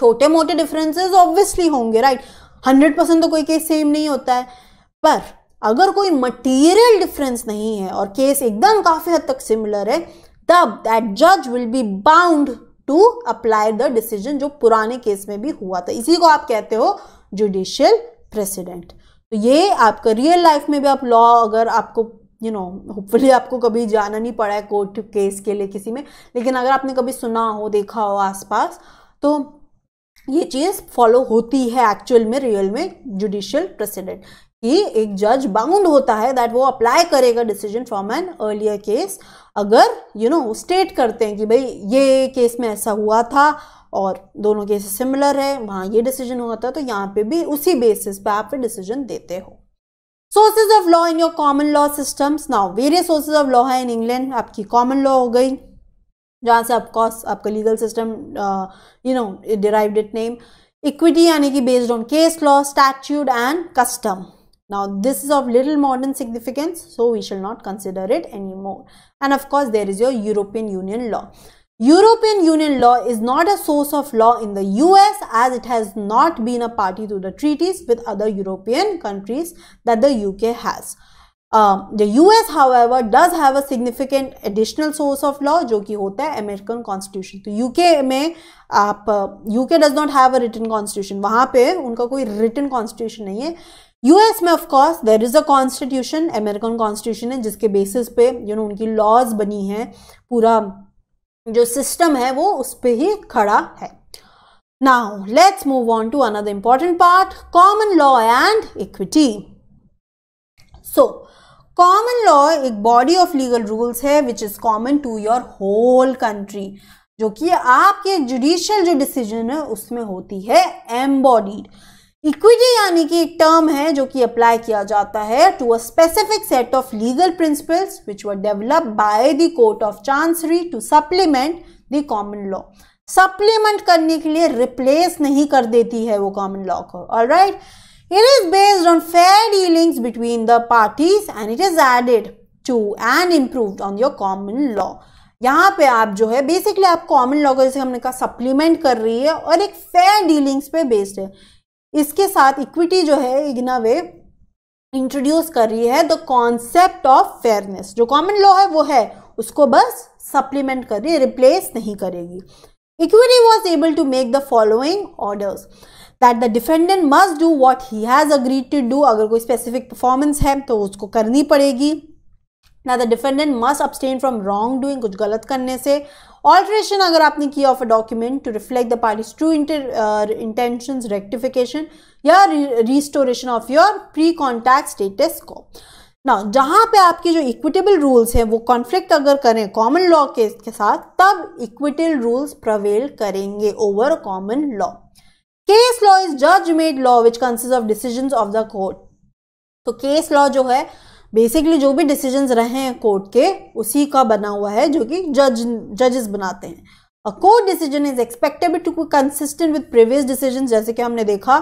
छोटे मोटे differences obviously होंगे राइट हंड्रेड परसेंट तो कोई केस सेम नहीं होता है पर अगर कोई मटेरियल डिफरेंस नहीं है और केस एकदम काफ़ी हद तक सिमिलर है तब दैट जज will be bound to apply the decision जो पुराने केस में भी हुआ था इसी को आप कहते हो जुडिशियल प्रेसिडेंट तो ये आपका रियल लाइफ में भी आप लॉ अगर आपको यू नो होपफुली आपको कभी जाना नहीं पड़ा है कोर्ट केस के लिए किसी में लेकिन अगर आपने कभी सुना हो देखा हो आसपास तो ये चीज़ फॉलो होती है एक्चुअल में रियल में जुडिशियल प्रेसिडेंट कि एक जज बाउंड होता है दैट वो अप्लाई करेगा decision from an earlier case अगर यू नो स्टेट करते हैं कि भाई ये केस में ऐसा हुआ था और दोनों केसेस सिमिलर है वहाँ ये डिसीजन हुआ था तो यहाँ पे भी उसी बेसिस पे आप डिसीजन देते हो sources of law in your common law systems now various sources of law है इन इंग्लैंड आपकी कॉमन लॉ हो गई जहाँ से ऑफकोर्स आपका legal system you know derive it name equity यानी कि based on case law statute and custom now this is of little modern significance so we shall not consider it any more and of course there is your European Union law. European Union law is not a source of law in the US as it has not been a party to the treaties with other European countries that the UK has. Uh, the US however does have a significant additional source of law jo ki hota hai american constitution to uk mein aap uh, uk does not have a written constitution wahan pe unka koi written constitution nahi hai US में of course there is a constitution American constitution है जिसके basis पे you you know know, उनकी laws बनी है पूरा जो system है वो उस पर ही खड़ा है now let's move on to another important part common law and equity so common law एक बॉडी ऑफ लीगल रूल्स है which is common to your whole country जो कि आपके जुडिशियल जो डिसीजन है उसमें होती है एम्बॉडीड इक्विटी यानी कि एक टर्म है जो कि अप्लाई किया जाता है to a specific set of legal principles which were develop by the court of chancery to supplement the common law supplement करने के लिए रिप्लेस नहीं कर देती है वो कॉमन लॉ को right it is based on fair dealings between the parties and it is added to and improve on your common law यहाँ पे आप जो है बेसिकली आप कॉमन लॉ को जैसे हमने कहा सप्लीमेंट कर रही है और एक फेयर डीलिंग्स पे बेस्ड है इसके साथ इक्विटी जो है इग्नावे इंट्रोड्यूस कर रही है द कॉन्सेप्ट ऑफ फेयरनेस जो कॉमन लॉ है वो है उसको बस सप्लीमेंट कर रही है रिप्लेस नहीं करेगी equity was able to make the following orders that the defendant must do what he has agreed to do अगर कोई स्पेसिफिक परफॉर्मेंस है तो उसको करनी पड़ेगी ना the defendant must abstain from wrong doing कुछ गलत करने से ऑल्ट्रेशन अगर आपने किया of a document to reflect the parties true intention rectification या restoration of your pre contract status को ना जहाँ पे आपके जो इक्विटेबल रूल्स हैं वो कॉन्फ्लिक्ट अगर करें कॉमन लॉ के, के साथ तब इक्विटेबल रूल्स प्रवेल करेंगे over common law case law is जज made law which consist of decision of the court तो केस लॉ जो है बेसिकली जो भी डिसीजंस रहे हैं कोर्ट के उसी का बना हुआ है जो कि जज जजेस बनाते हैं a court decision is expected to consistent with previous decision जैसे कि हमने देखा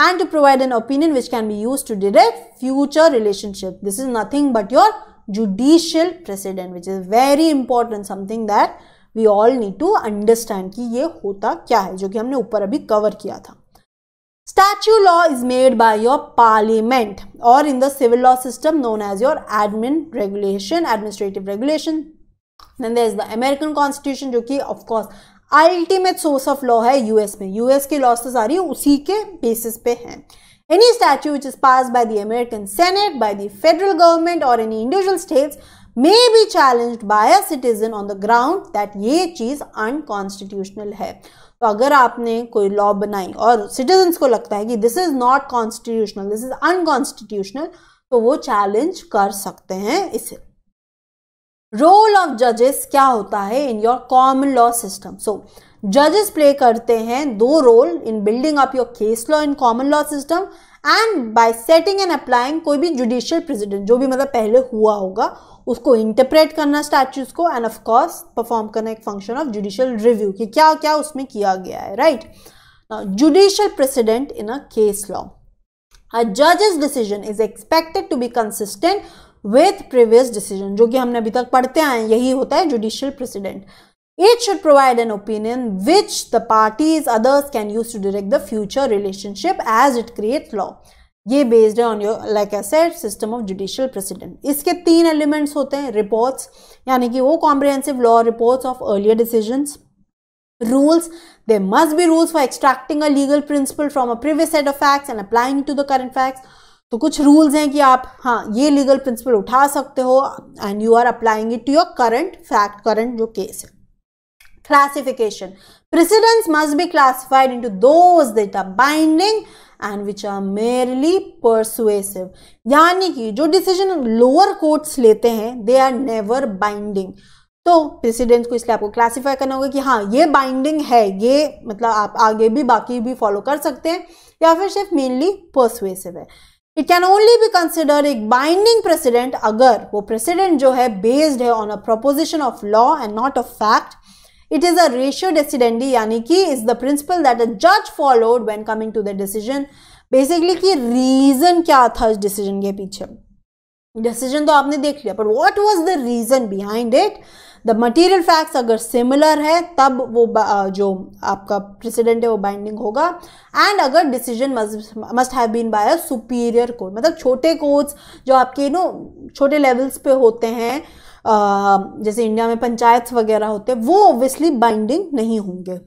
and to provide an opinion which can be use to direct future relationship this is nothing but your judicial president which is very important something that we all need to understand कि ये होता क्या है जो कि हमने ऊपर अभी कवर किया था Statute law is made by your parliament or in the civil law system known as your admin regulation, administrative regulation. Then there is the American constitution which of course ultimate source of law है US में US की laws तो सारी उसी any statute which is passed by the American Senate, by the federal government or any individual states may be challenged by a citizen on the ground that ये is unconstitutional है तो अगर आपने कोई लॉ बनाई और सिटीजन्स को लगता है कि this is not constitutional this is unconstitutional तो वो चैलेंज कर सकते हैं इसे रोल ऑफ जजेस क्या होता है in your common law system so जजेस प्ले करते हैं दो role in building up your case law in common law system and by setting and applying कोई भी जुडिशियल प्रेसिडेंट जो भी मतलब पहले हुआ होगा उसको इंटरप्रेट करना स्टैच्यूज को एंड ऑफ कोर्स परफॉर्म करना एक फंक्शन ऑफ जुडिशियल रिव्यू कि क्या क्या उसमें किया गया है right judicial precedent in a case law a जजेस decision is expected to be consistent with previous decision जो कि हमने अभी तक पढ़ते आए हैं यही होता है judicial precedent it should provide an opinion which the parties others can use to direct the future relationship as it create law ये बेस्ड है on your like I said system of judicial precedent इसके तीन elements होते हैं reports यानी कि वो comprehensive law reports of earlier decisions rules they must be rules for extracting a legal principle from a previous set of facts and applying to the current facts तो कुछ rules हैं कि आप हाँ ये लीगल प्रिंसिपल उठा सकते हो and you are applying it to your current fact current जो केस है classification precedents must be classified into those that are binding and which are merely persuasive यानी कि जो डिसीजन लोअर कोर्ट्स लेते हैं दे आर नेवर बाइंडिंग तो precedent को इसलिए आपको क्लासिफाई करना होगा कि हाँ ये बाइंडिंग है ये मतलब आप आगे भी बाकी भी फॉलो कर सकते हैं या फिर सिर्फ मेनली परसुएसिव है it can only be consider एक बाइंडिंग प्रेसिडेंट अगर वो प्रेसिडेंट जो है बेस्ड है on a proposition of law and not a fact it is a ratio decidendi यानी कि is the principle that a जज followed when coming to the decision basically कि रीजन क्या था इस डिसीजन के पीछे डिसीजन तो आपने देख लिया पर what was the reason behind it the material facts अगर सिमिलर है तब वो जो आपका प्रेसिडेंट है वो बाइंडिंग होगा एंड अगर decision must have been by a superior court मतलब छोटे कोर्ट्स जो आपके यू नो छोटे लेवल्स पे होते हैं जैसे इंडिया में पंचायत वगैरह होते हैं वो ऑब्वियसली बाइंडिंग नहीं होंगे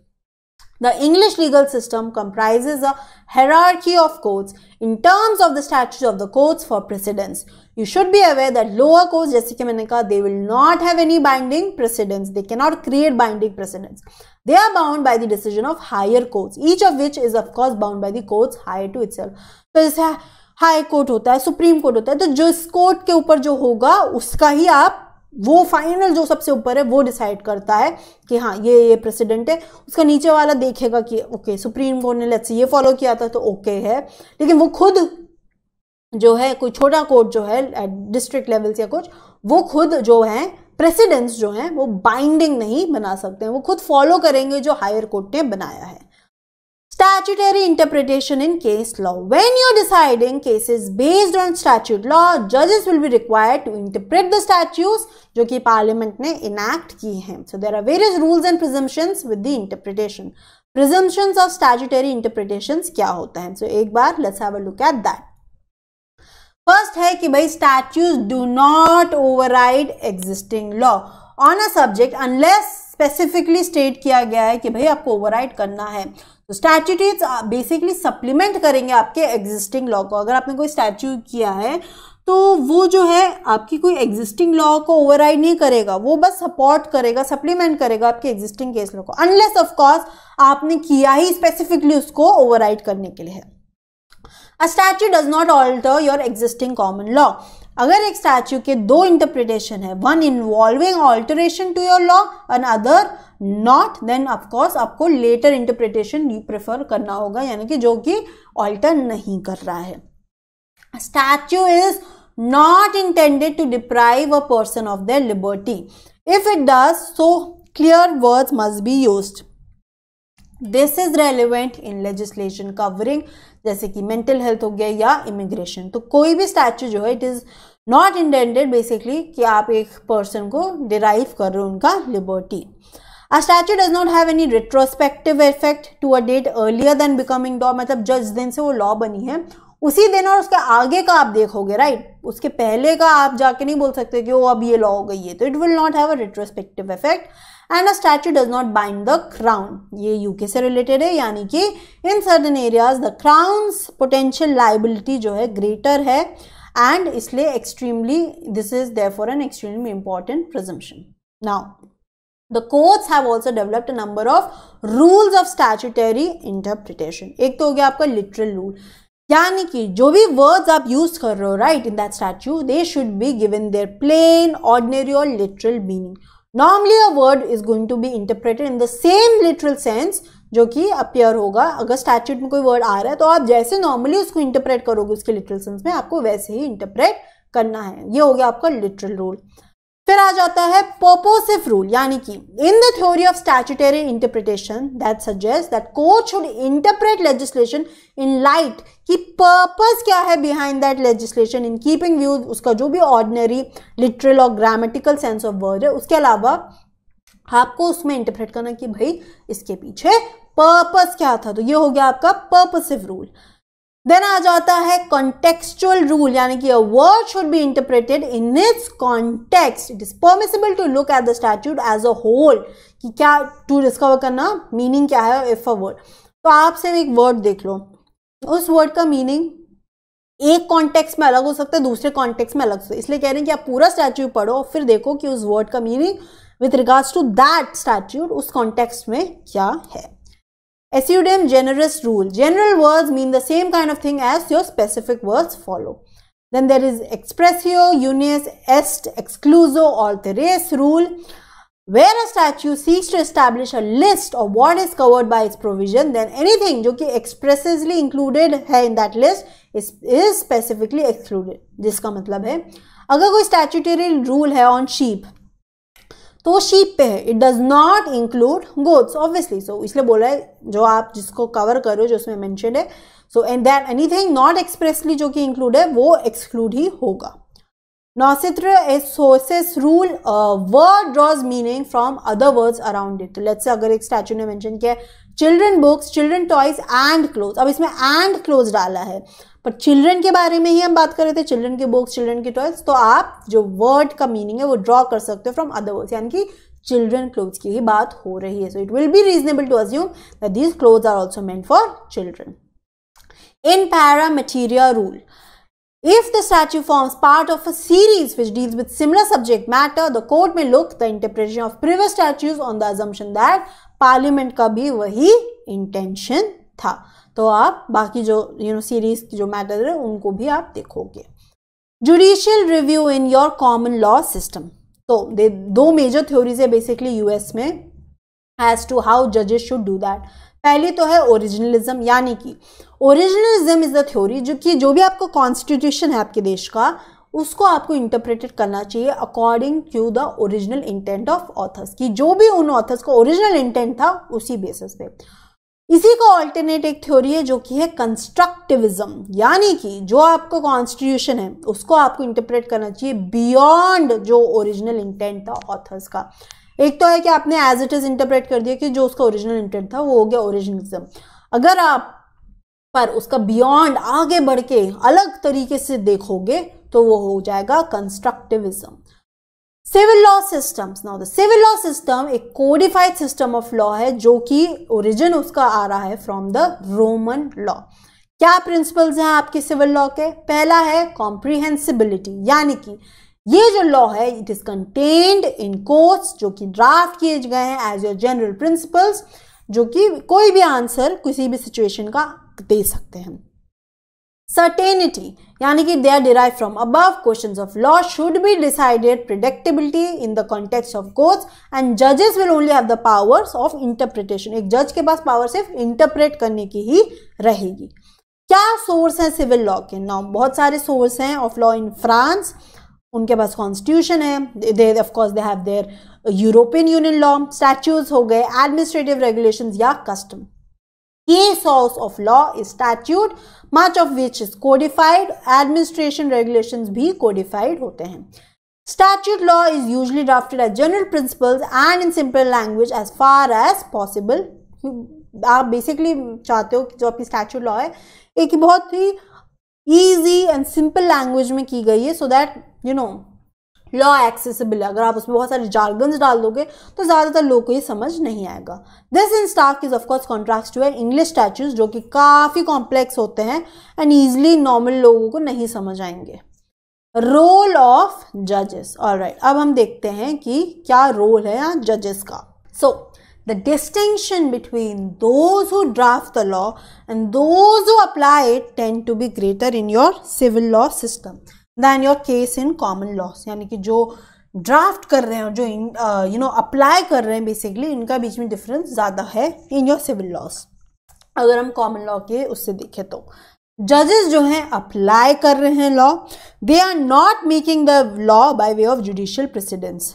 the English legal system comprise a hierarchy of courts in terms of the statute of the courts for precedents you should be aware that lower court जैसे कि मैंने कहा they will not have any binding precedents they cannot create binding precedents they are bound by the decision of higher courts each of which is of course bound by the courts higher to itself तो जैसे high court होता है supreme court होता है तो जो इस court के ऊपर जो होगा उसका ही आप वो फाइनल जो सबसे ऊपर है वो डिसाइड करता है कि हाँ ये ये प्रेसिडेंट है उसका नीचे वाला देखेगा कि ओके सुप्रीम कोर्ट ने लेट्स ये फॉलो किया था तो ओके है लेकिन वो खुद जो है कोई छोटा कोर्ट जो है डिस्ट्रिक्ट लेवल या कुछ वो खुद जो है प्रेसिडेंट्स जो हैं वो बाइंडिंग नहीं बना सकते हैं वो खुद फॉलो करेंगे जो हायर कोर्ट ने बनाया है statutory interpretation in case law when you deciding cases based on statute law judges will be required to interpret the statutes जो कि पार्लियामेंट ने इनैक्ट की हैं so there are various rules and presumptions with the interpretation presumptions of statutory interpretation क्या होता है so so, एक बार let's have a look at that first है कि भाई statutes do not override existing law on a subject unless specifically state किया गया है कि भाई आपको ओवरराइड करना है तो स्टैच्यूटीज बेसिकली सप्लीमेंट करेंगे आपके एग्जिस्टिंग लॉ को अगर आपने कोई स्टैच्यू किया है तो वो जो है आपकी कोई एग्जिस्टिंग लॉ को ओवरराइड नहीं करेगा वो बस सपोर्ट करेगा सप्लीमेंट करेगा आपके एग्जिस्टिंग केस लॉ को अनलेस ऑफ आपने किया ही स्पेसिफिकली उसको ओवरराइड करने के लिए a statute does not alter your existing common law अगर एक स्टैच्यू के दो इंटरप्रिटेशन है one involving alteration to your law and other not then of course आपको लेटर इंटरप्रिटेशन प्रेफर करना होगा यानी कि जो कि ऑल्टर नहीं कर रहा है statute is not intended to deprive a person of their liberty. If it does, so clear words must be used. this is relevant in legislation covering जैसे कि मेंटल हेल्थ हो गया या इमिग्रेशन तो कोई भी स्टैचू जो है it is not intended basically कि आप एक पर्सन को डिराइव कर रहे हो उनका liberty a statute does not have any retrospective effect to a date earlier than becoming law मतलब जिस दिन से वो लॉ बनी है उसी दिन और उसके आगे का आप देखोगे राइट उसके पहले का आप जाके नहीं बोल सकते कि वो अब ये लॉ हो गई है तो it will not have a retrospective effect and a statute does not bind the crown ये यूके से रिलेटेड है यानी कि in certain areas the crown's potential liability जो है ग्रेटर है एंड इसलिए extremely this is therefore an extremely important presumption now The courts have also developed a number of rules of statutory interpretation. एक तो हो गया आपका literal rule. यानी कि जो भी वर्ड्स आप यूज कर रहे हो right in that statute they should be given their plain ordinary और literal meaning normally a word is going to be interpreted in the same literal sense जो कि अपियर होगा अगर स्टैच्यूट में कोई वर्ड आ रहा है तो आप जैसे नॉर्मली उसको इंटरप्रेट करोगे उसके लिटरल सेंस में आपको वैसे ही इंटरप्रेट करना है ये हो गया आपका लिटरल रूल फिर आ जाता है पर्पोसिव रूल यानी कि in the theory of statutory interpretation that suggest that court should interpret legislation in light कि पर्पस क्या है behind that legislation in keeping views उसका जो भी ऑर्डिनरी लिटरल और ग्रामेटिकल सेंस ऑफ वर्ड है उसके अलावा आपको उसमें इंटरप्रेट करना कि भाई इसके पीछे पर्पस क्या था तो ये हो गया आपका पर्पसिव रूल देन आ जाता है कॉन्टेक्चुअल रूल यानी कि a word should be interpreted in its context it is permissible to look at the statute as a whole कि क्या टू डिस्कवर करना मीनिंग क्या है इफ अ वर्ड तो आप सिर्फ एक वर्ड देख लो उस वर्ड का मीनिंग एक कॉन्टेक्स्ट में अलग हो सकता है दूसरे कॉन्टेक्स्ट में अलग हो इसलिए कह रहे हैं कि आप पूरा स्टैच्यू पढ़ो और फिर देखो कि उस वर्ड का meaning with regards to that statute उस कॉन्टेक्स्ट में क्या है Sudem generous rule. General words mean the same kind of thing as your specific words follow. Then there is expressio, unis, est, excluso, alteres rule. Where a statute seeks to establish a list of what is covered by its provision, then anything which is expressly included in that list is, is specifically excluded. जिसका मतलब है अगर कोई statutory rule है on sheep, तो sheep पे है it does not include goats obviously so इसलिए बोला है जो आप जिसको कवर कर रहे हो जो उसमें मैंशन है so and anything not expressly जो कि इंक्लूड है वो एक्सक्लूड ही होगा नौसित्र सोर्सेस rule word draws meaning from other words around it let's अगर एक स्टैचू ने मैंशन किया है children books children toys and cloth अब इसमें एंड क्लोथ डाला है पर चिल्ड्रन के बारे में ही हम बात कर रहे थे चिल्ड्रन के बुक्स चिल्ड्रन के टॉयज तो आप जो वर्ड का मीनिंग है वो ड्रॉ कर सकते हो फ्रॉम अदर वर्ड्स यानी कि चिल्ड्रन क्लोथ्स की ही बात हो रही है so it will be reasonable to assume that these clothes are also meant for children इन पैरा मटीरिया rule If the statue forms part of a series which deals with similar subject matter, the court may look the interpretation of previous statues on the assumption that parliament का भी वही intention था. तो आप बाकी जो यू नो सीरीज़ की जो मैटर है उनको भी आप देखोगे judicial review in your common law system तो दे दो मेजर थ्योरीज है बेसिकली यूएस में एज टू हाउ जजेस शुड डू दैट पहली तो है ओरिजिनलिज्म यानी कि ओरिजिनलिज्म इज़ द थ्योरी जो कि जो भी आपका कॉन्स्टिट्यूशन है आपके देश का उसको आपको इंटरप्रेटेड करना चाहिए according to the original intent of authors कि जो भी उन ऑथर्स का ओरिजिनल इंटेंट था उसी बेसिस पे इसी को ऑल्टरनेट एक थ्योरी है जो कि है कंस्ट्रक्टिविज्म यानी कि जो आपका कॉन्स्टिट्यूशन है उसको आपको इंटरप्रेट करना चाहिए बियॉन्ड जो ओरिजिनल इंटेंट था ऑथर्स का एक तो है कि आपने एज इट इज़ इंटरप्रेट कर दिया कि जो उसका ओरिजिनल इंटेंट था वो हो गया ओरिजिनलिज्म अगर आप पर उसका बियॉन्ड आगे बढ़ के अलग तरीके से देखोगे तो वो हो जाएगा constructivism civil law system now the civil law system एक कोडिफाइड सिस्टम ऑफ लॉ है जो कि ओरिजिन उसका आ रहा है फ्रॉम द रोमन लॉ क्या प्रिंसिपल्स हैं आपके सिविल लॉ के पहला है कॉम्प्रिहेंसिबिलिटी यानी कि ये जो लॉ है it is contained in courts जो कि ड्राफ्ट किए गए हैं एज योर जनरल प्रिंसिपल्स जो कि कोई भी आंसर किसी भी सिचुएशन का दे सकते हैं certainty यानी कि they are derived from above questions of law should be decided predictability in the context of courts and judges will only have the powers of interpretation एक जज के पास पावर सिर्फ इंटरप्रेट करने की ही रहेगी क्या सोर्स हैं सिविल लॉ के नाउ बहुत सारे सोर्स हैं ऑफ लॉ इन फ्रांस उनके पास कॉन्स्टिट्यूशन है they of course they have their European Union law statutes हो गए एडमिनिस्ट्रेटिव रेगुलेशन या कस्टम की source of law is statute much of which is codified administration regulation भी codified होते हैं statute law is usually drafted as general principle and in simple language as far as possible आप basically चाहते हो कि जो आपकी स्टैच्यूट लॉ है एक बहुत ही ईजी एंड सिंपल लैंग्वेज में की गई है so that you know law accessible अगर आप उसमें बहुत सारे जार्गन्स डाल दोगे तो ज़्यादातर लोग को ये समझ नहीं आएगा this in staff is of course contrast to an English statutes जो कि काफ़ी कॉम्प्लेक्स होते हैं एंड ईजिली नॉर्मल लोगों को नहीं समझ आएंगे रोल ऑफ जजेस और अब हम देखते हैं कि क्या रोल है यहाँ जजेस का so the distinction between those who draft the law and those who apply tend to be greater in your civil law system than your case in common laws यानी कि जो ड्राफ्ट कर रहे हैं जो यू नो अप्लाई कर रहे हैं बेसिकली इनका बीच में डिफरेंस ज़्यादा है इन योर सिविल लॉस अगर हम कॉमन लॉ के उससे देखें तो जजेस जो हैं अप्लाई कर रहे हैं law they are not making the law by way of judicial precedents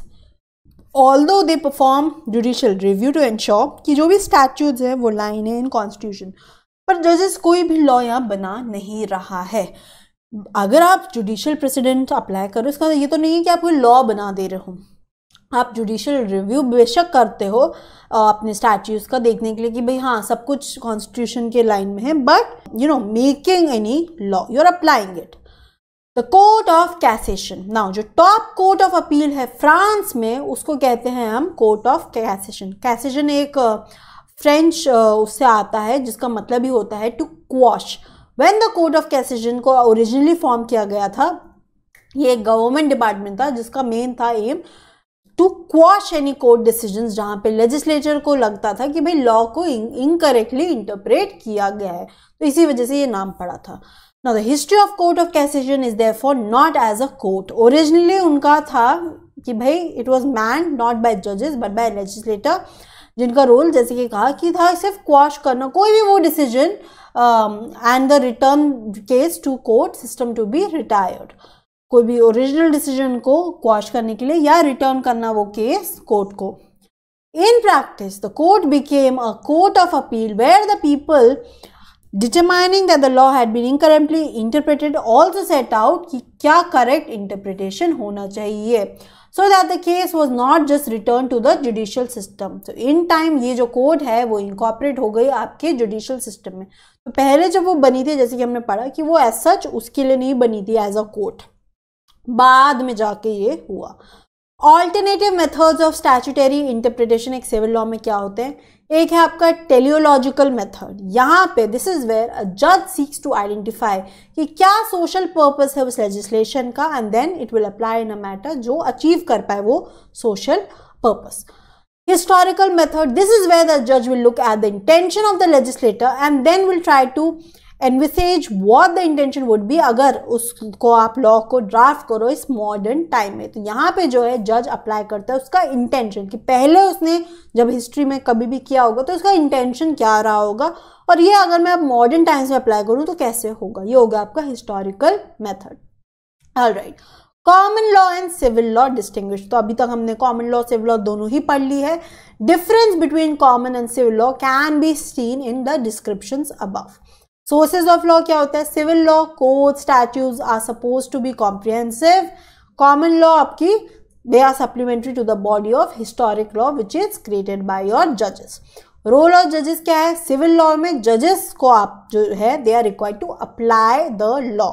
although they perform judicial review to ensure कि जो भी स्टैट्यूज हैं वो लाइन है इन कॉन्स्टिट्यूशन पर जजेस कोई भी लॉ यहाँ बना नहीं रहा है अगर आप जुडिशल प्रेसिडेंट अप्लाई करो इसका ये तो नहीं है कि आप कोई लॉ बना दे रहे हो आप जुडिशल रिव्यू बेशक करते हो अपने स्टैच्यूज़ का देखने के लिए कि भाई हाँ सब कुछ कॉन्स्टिट्यूशन के लाइन में है but you know making any law you are applying it the court of cassation now जो टॉप कोर्ट ऑफ अपील है फ्रांस में उसको कहते हैं हम कोर्ट ऑफ कैसेशन कैसेशन एक फ्रेंच उससे आता है जिसका मतलब ही होता है to quash when the court of cassation को ओरिजिनली फॉर्म किया गया था ये एक गवर्नमेंट डिपार्टमेंट था जिसका मेन था aim to quash any court decision जहाँ पे लेजिस्लेचर को लगता था कि भाई लॉ को इनकरेक्टली इंटरप्रेट किया गया है तो इसी वजह से ये नाम पड़ा था ना the history of court of cassation is therefore not as a court originally उनका था कि भाई it was man not by जजेस बट बाय लेजिस्लेटर जिनका रोल जैसे कि कहा कि था सिर्फ क्वाश करना कोई भी वो decision and the return case to court system to be retired कोई भी ओरिजिनल डिसीजन को क्वाश करने के लिए या रिटर्न करना वो केस कोर्ट को in practice the court became a court of appeal where the people determining that the law had been incorrectly interpreted also set out कि क्या करेक्ट इंटरप्रिटेशन होना चाहिए so that the case was not just return to the judicial system तो in time ये जो code है वो incorporate हो गई आपके जुडिशियल सिस्टम में तो पहले जब वो बनी थी जैसे कि हमने पढ़ा कि वो एज सच उसके लिए नहीं बनी थी एज अ कोर्ट बाद में जाके ये हुआ alternative methods of statutory interpretation एक सिविल लॉ में क्या होते हैं एक है आपका टेलियोलॉजिकल मेथड यहाँ पे दिस इज वेयर अ जज सीक्स टू आइडेंटिफाई कि क्या सोशल पर्पस है उस लेजिस्लेशन का and then it will apply in a matter जो अचीव कर पाए वो social purpose historical method this is where the जज will look at the intention of the legislator and then will try to envisage what the intention would भी अगर उसको आप law को ड्राफ्ट करो इस मॉडर्न टाइम में तो यहाँ पे जो है जज अप्लाई करता है उसका इंटेंशन कि पहले उसने जब हिस्ट्री में कभी भी किया होगा तो उसका इंटेंशन क्या रहा होगा और ये अगर मैं अब मॉडर्न टाइम्स में अप्लाई करूँ तो कैसे होगा ये होगा आपका historical method all right common law and civil law distinguish तो अभी तक हमने कॉमन लॉ सिविल लॉ दोनों ही पढ़ ली है difference between common and civil law can be seen in the description above sources of law क्या होता है civil law code statutes are suppose to be comprehensive common law आपकी they are supplementary to the body of historic law which is created by your जजेस role of जजेस क्या है civil law में जजेस को आप जो है they are required to apply the law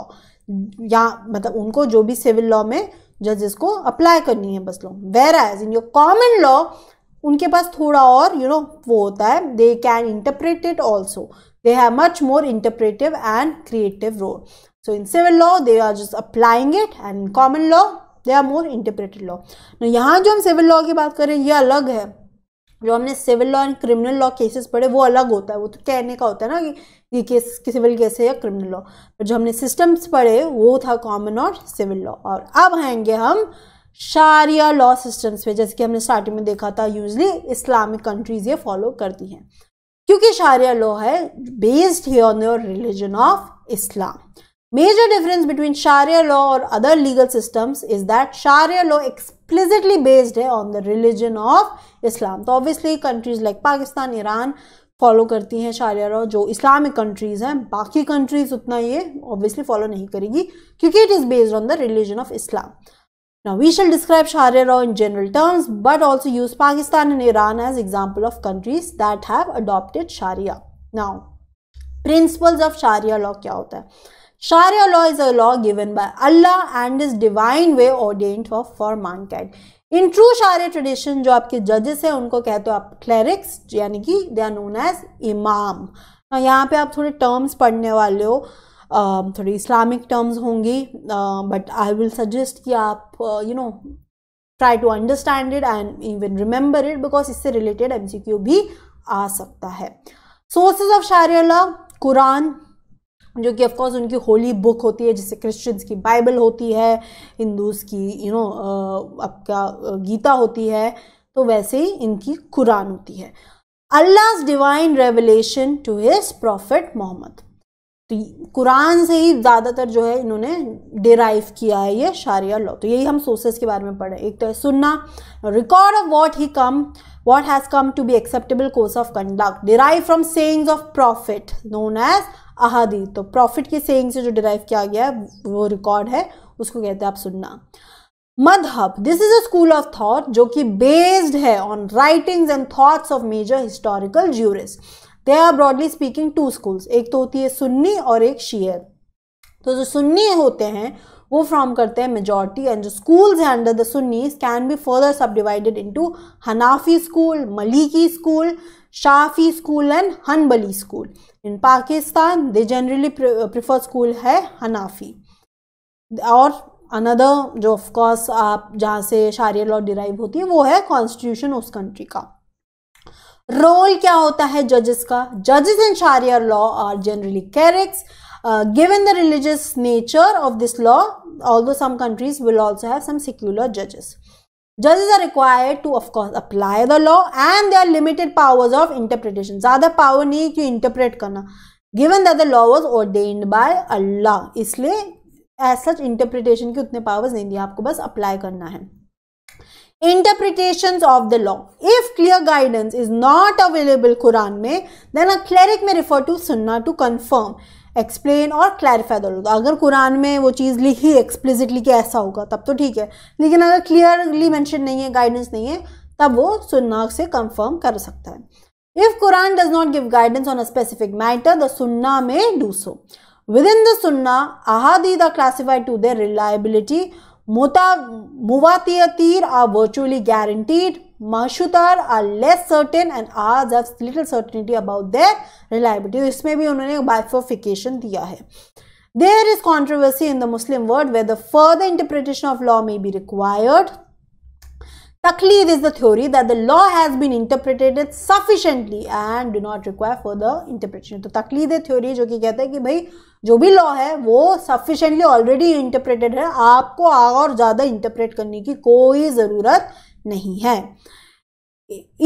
या मतलब उनको जो भी सिविल लॉ में जजेस को अप्लाई करनी है बस law whereas in your common law उनके पास थोड़ा और यू you नो know, वो होता है they can interpret it also They have much more interpretive and creative role. So in civil law, they are just applying it and common law, they are more yahan law यहाँ जो हम civil law की बात करें ye अलग है जो हमने civil law and criminal law cases पढ़े वो अलग होता है वो तो कहने का होता है ना कि ये केस कि सिविल केस है या क्रिमिनल लॉ पर जो हमने सिस्टम्स पढ़े वो था कॉमन और सिविल लॉ और अब आएंगे हम शारिया लॉ सिस्टम्स पे जैसे कि हमने स्टार्टिंग में देखा था यूजली इस्लामिक कंट्रीज़ ये फॉलो करती हैं क्योंकि शारिया लॉ है बेस्ड ही on your religion of Islam major difference between Sharia law और other legal systems is that Sharia law explicitly based है on the religion of Islam तो obviously countries like Pakistan Iran follow करती हैं Sharia law जो Islamic countries हैं बाकी countries उतना ये ऑब्वियसली फॉलो नहीं करेगी क्योंकि it is based on the religion of Islam Now we shall describe Sharia law in general terms but also use Pakistan and Iran as example of countries that have adopted Sharia. Now principles of Sharia law kya hota hai? Sharia law is a law given by Allah and is divine way ordained for, for mankind. In true Sharia tradition जो आपके जजेस हैं उनको कहते हो आप clerics यानी कि दे आर नोन एज इमाम यहाँ पे आप थोड़े टर्म्स पढ़ने वाले हो Um, थोड़ी इस्लामिक टर्म्स होंगी बट आई विल सजेस्ट कि आप you know try to understand it and even remember it because इससे रिलेटेड एम भी आ सकता है सोर्सेज ऑफ शारियाला कुरान जो कि ऑफकोर्स उनकी होली बुक होती है जिसे क्रिश्चियंस की बाइबल होती है हिंदूज की यू नो uh, आपका uh, गीता होती है तो वैसे ही इनकी कुरान होती है Allah divine revelation to his prophet Muhammad तो कुरान से ही ज़्यादातर जो है इन्होंने डिराइव किया है ये शारिया लॉ तो यही हम सोर्सेज के बारे में पढ़े एक तो है Sunnah record of what he come what has come to be acceptable course of conduct derive from sayings of prophet known as ahadith तो प्रॉफिट के सेंग से जो डिराइव किया गया है वो रिकॉर्ड है उसको कहते हैं आप Sunnah madhhab this is a school of thought जो कि बेस्ड है on writings and thoughts of major historical jurist they are broadly speaking two schools एक तो होती है सुन्नी और एक शीयर तो जो सुन्नी होते हैं वो फॉर्म करते हैं मेजॉरिटी एंड जो स्कूल्स हैं under the Sunnis can be further subdivided to Hanafi school Maliki school Shafi school and Hanbali school in Pakistan they generally prefer school है हनाफी और अनदर जो ऑफकोर्स आप जहाँ से शारिया लॉ डिराइव होती है वो है कॉन्स्टिट्यूशन उस कंट्री का रोल क्या होता है जजेस का जजेस इन शारियर law are generally कैरिक्स given the religious nature of this law all दो some countries will also have some सिक्यूलर जजेस जजेस are required to of course apply the law and they are limited powers of interpretation ज़्यादा power नहीं है कि interpret करना given that the law was ordained bye अल्लाह इसलिए as such interpretation के उतने पावर्स नहीं दिए आपको बस अप्लाई करना है interpretations of the law. If clear guidance is not available Quran में, then a cleric may refer to sunnah to confirm. Explain और क्लैरिफाई दो तो अगर कुरान में वो चीज़ लिखी एक्सप्लिसिटली कि ऐसा होगा तब तो ठीक है लेकिन अगर क्लियरली मैंशन नहीं है गाइडेंस नहीं है तब वो सुन्ना से कंफर्म कर सकता है if Quran does not give guidance on a specific matter the Sunnah में do so within the Sunnah ahadith are classified to their reliability mutawatir are virtually guaranteed mashhur are less certain and ahad have little certainty about their reliability इसमें भी उन्होंने bifurcation दिया है there is controversy in the Muslim world whether further interpretation of law may be required Taklid is the theory that the law has been interpreted sufficiently and do not require further interpretation. तो तकलीद है theory जो कि कहता है कि भाई जो भी law है वो sufficiently already interpreted है आपको और ज़्यादा interpret करने की कोई ज़रूरत नहीं है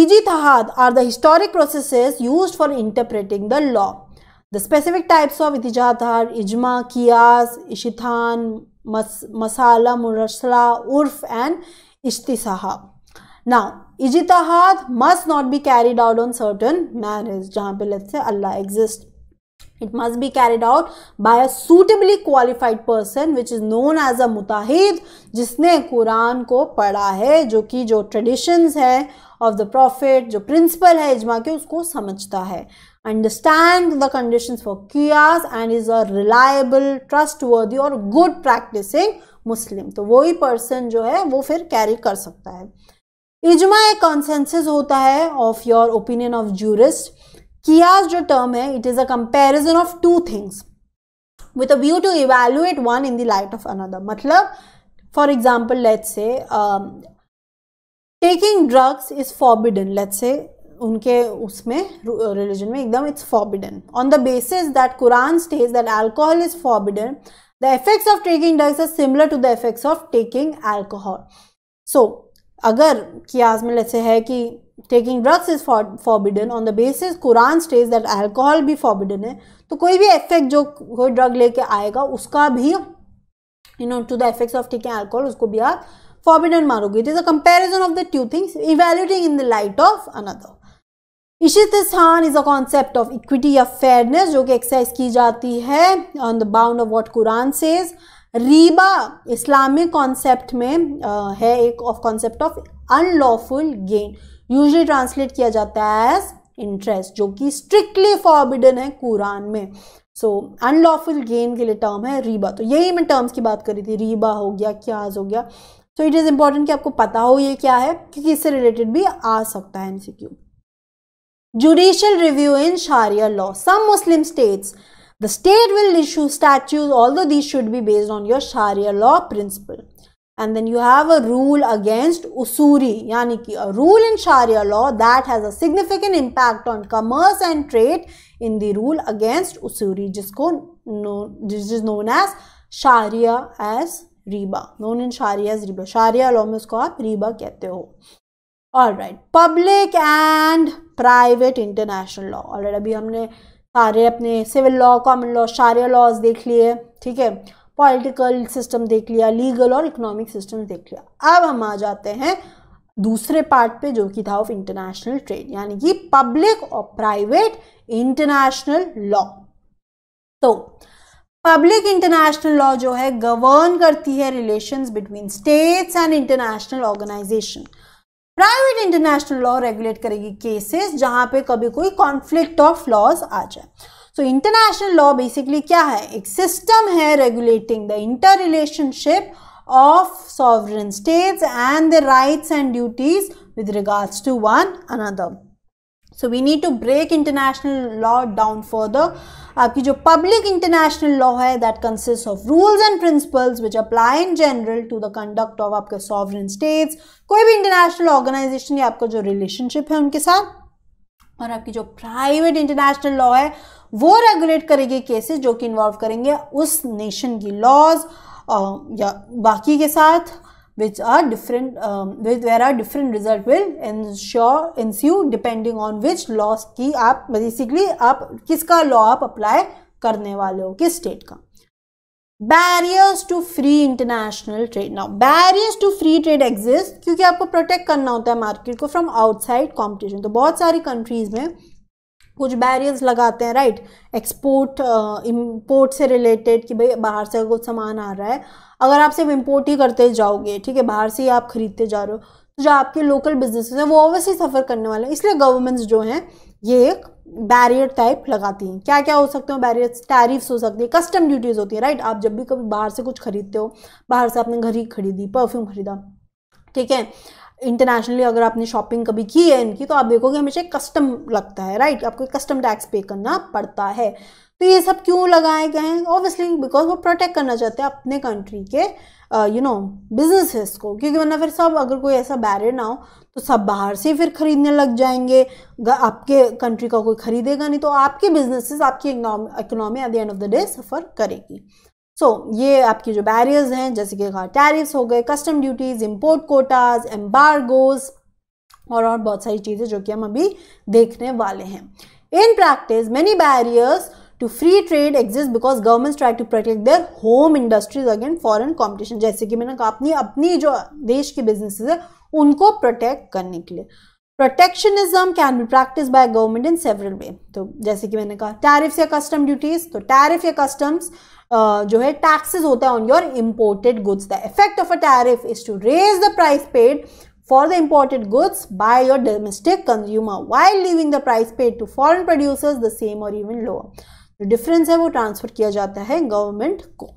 Ijtihad are the historic processes used for interpreting the law. The specific types of ijtihad are ijma, qiyas, ishithan, mas, masala, murasla, urf and istislah now ijtihad must not be carried out on certain marriage जहाँ पे लगते से Allah exist it must be carried out by a suitably qualified person which is known as a mujtahid जिसने Quran को पढ़ा है जो कि जो ट्रेडिशंस हैं ऑफ द प्रॉफिट जो प्रिंसिपल है इजमा के उसको समझता है understand the condition for qiyas and is a reliable trustworthy और गुड प्रैक्टिसिंग मुस्लिम तो वही पर्सन जो है वो फिर कैरी कर सकता है इजमा एक कॉन्सेंसिस होता है of your opinion of jurist qiyas जो टर्म है it is a comparison of two things with a view to evaluate one in the light of another मतलब for example late say taking drugs is forbidden let's say उनके उसमें religion में एकदम it's forbidden on the basis that Quran states that alcohol is forbidden the effects of taking drugs are similar to the effects of taking alcohol so अगर qiyas में जैसे है कि taking drugs is forbidden on the basis Quran states that alcohol भी forbidden है तो कोई भी इफेक्ट जो कोई ड्रग लेके आएगा उसका भी you know to the effects of taking alcohol उसको भी आप फॉरबिडन मारोगे it is a comparison of the two things evaluating in the light of another istihsan is a concept of equity या फेयरनेस जो कि एक्सरसाइज की जाती है on the bound of what Quran says riba Islamic concept में uh, है एक of concept of unlawful gain usually translate किया जाता है एज इंटरेस्ट जो कि स्ट्रिक्टली फॉरबिडन है कुरान में सो अनलॉफुल गेन के लिए टर्म है रीबा तो यही मैं टर्म्स की बात कर रही थी रीबा हो गया क्याज हो गया सो इट इज़ इम्पॉर्टेंट कि आपको पता हो ये क्या है क्योंकि इससे रिलेटेड भी आ सकता है एम Judicial review in Sharia law. Some Muslim states, the state will issue statutes, although these should be based on your Sharia law principle. And then you have a rule against usuri, yani ki a rule in Sharia law that has a significant impact on commerce and trade in the rule against usuri, jisko no, this is known as Sharia as riba, known in Sharia as Sharia law में उसको आप riba. कहते all right public and private international law all right अभी हमने सारे अपने civil law common law सारे laws देख लिए ठीक है पॉलिटिकल सिस्टम देख लिया लीगल और इकोनॉमिक सिस्टम देख लिया अब हम आ जाते हैं दूसरे पार्ट पे जो कि था ऑफ इंटरनेशनल ट्रेड यानी कि पब्लिक और प्राइवेट इंटरनेशनल लॉ तो पब्लिक इंटरनेशनल लॉ जो है गवर्न करती है relations between states and international organisation private international law regulate करेगी केसेस जहां पे कभी कोई कॉन्फ्लिक्ट ऑफ लॉज आ जाए सो इंटरनेशनल लॉ बेसिकली क्या है एक सिस्टम है regulating the inter relationship of sovereign states and the rights and duties with regards to one another so we need to break international law down the आपकी जो public international law है that consist of rules and principles which apply in general to the conduct of आपके sovereign states कोई भी international organisation या आपका जो relationship है उनके साथ और आपकी जो प्राइवेट इंटरनेशनल लॉ है वो रेगुलेट करेगी केसेस जो कि इन्वॉल्व करेंगे उस नेशन की लॉज या बाकी के साथ which are different um, where are different result will ensure ensue depending on which laws की आप basically आप किसका law आप apply करने वाले हो किस state का barriers to free international trade now barriers to free trade exist क्योंकि आपको प्रोटेक्ट करना होता है मार्केट को फ्रॉम आउटसाइड कंपटीशन तो बहुत सारी कंट्रीज में कुछ बैरियर्स लगाते हैं राइट एक्सपोर्ट इम्पोर्ट से रिलेटेड कि भाई बाहर से कुछ सामान आ रहा है अगर आप सिर्फ इम्पोर्ट ही करते जाओगे ठीक है बाहर से ही आप खरीदते जा रहे हो तो जो आपके लोकल बिजनेसेस हैं वो ऑब्वियसली सफ़र करने वाले हैं इसलिए गवर्नमेंट्स जो हैं ये एक बैरियर टाइप लगाती हैं क्या क्या हो सकते हैं बैरियर टैरिफ्स हो सकती है कस्टम ड्यूटीज़ होती है राइट आप जब भी कभी बाहर से कुछ खरीदते हो बाहर से आपने घर ही खरीदी परफ्यूम खरीदा ठीक है इंटरनेशनली अगर आपने शॉपिंग कभी की है इनकी तो आप देखोगे हमेशा कस्टम लगता है राइट आपको कस्टम टैक्स पे करना पड़ता है तो ये सब क्यों लगाए गए हैं ऑब्वियसली बिकॉज वो प्रोटेक्ट करना चाहते हैं अपने कंट्री के यू नो बिजनेसेस को क्योंकि वरना फिर सब अगर कोई ऐसा बैरियर ना हो तो सब बाहर से फिर खरीदने लग जाएंगे आपके कंट्री का कोई खरीदेगा नहीं तो आपके बिजनेसेस आपकी economy at the end of the day suffer करेगी सो ये आपकी जो बैरियर्स हैं जैसे कि कहा टैरिफ्स हो गए custom duties import quotas embargoes और और बहुत सारी चीज़ें जो कि हम अभी देखने वाले हैं in practice many barriers to free trade exist because government try to protect their home industries against foreign competition जैसे कि मैंने कहा अपनी अपनी जो देश की बिजनेसेस है उनको प्रोटेक्ट करने के लिए protectionism can be practice by government in several way तो जैसे कि मैंने कहा टैरिफ्स या कस्टम ड्यूटीज तो टैरिफ या कस्टम्स जो है टैक्सेस होता है on your imported goods the effect of a tariff is to raise the price paid for the imported goods by your domestic consumer while leaving the price paid to foreign producers the same और even lower जो difference है वो transfer किया जाता है government को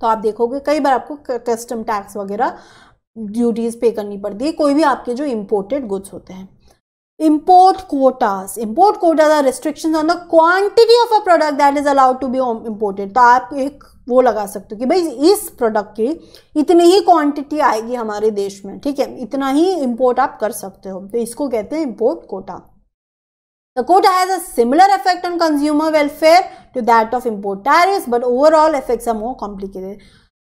तो आप देखोगे कई बार आपको कस्टम टैक्स वगैरह ड्यूटीज़ पे करनी पड़ती है कोई भी आपके जो इम्पोर्टेड गुड्स होते हैं import quotas import quotas are restrictions on the quantity of a product that is allowed to be imported to aap ek wo laga sakte ho ki bhai is product ki itni hi quantity aayegi hamare desh mein theek hai itna hi import aap kar sakte ho to isko kehte hain import quota The quota has a similar effect on consumer welfare to that of import tariffs, but overall effects are more complicated.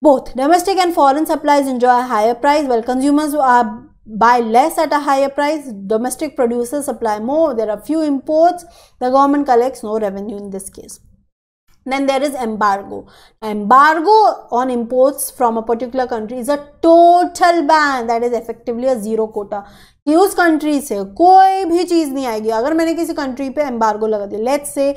Both domestic and foreign suppliers enjoy a higher price, while consumers are buy less at a higher price domestic producers supply more there are few imports the government collects no revenue in this case then there is embargo embargo on imports from a particular country is a total ban that is effectively a zero quota कि उस country से कोई भी चीज़ नहीं आएगी अगर मैंने किसी कंट्री पे एम्बार्गो लगा दिया लेट्स से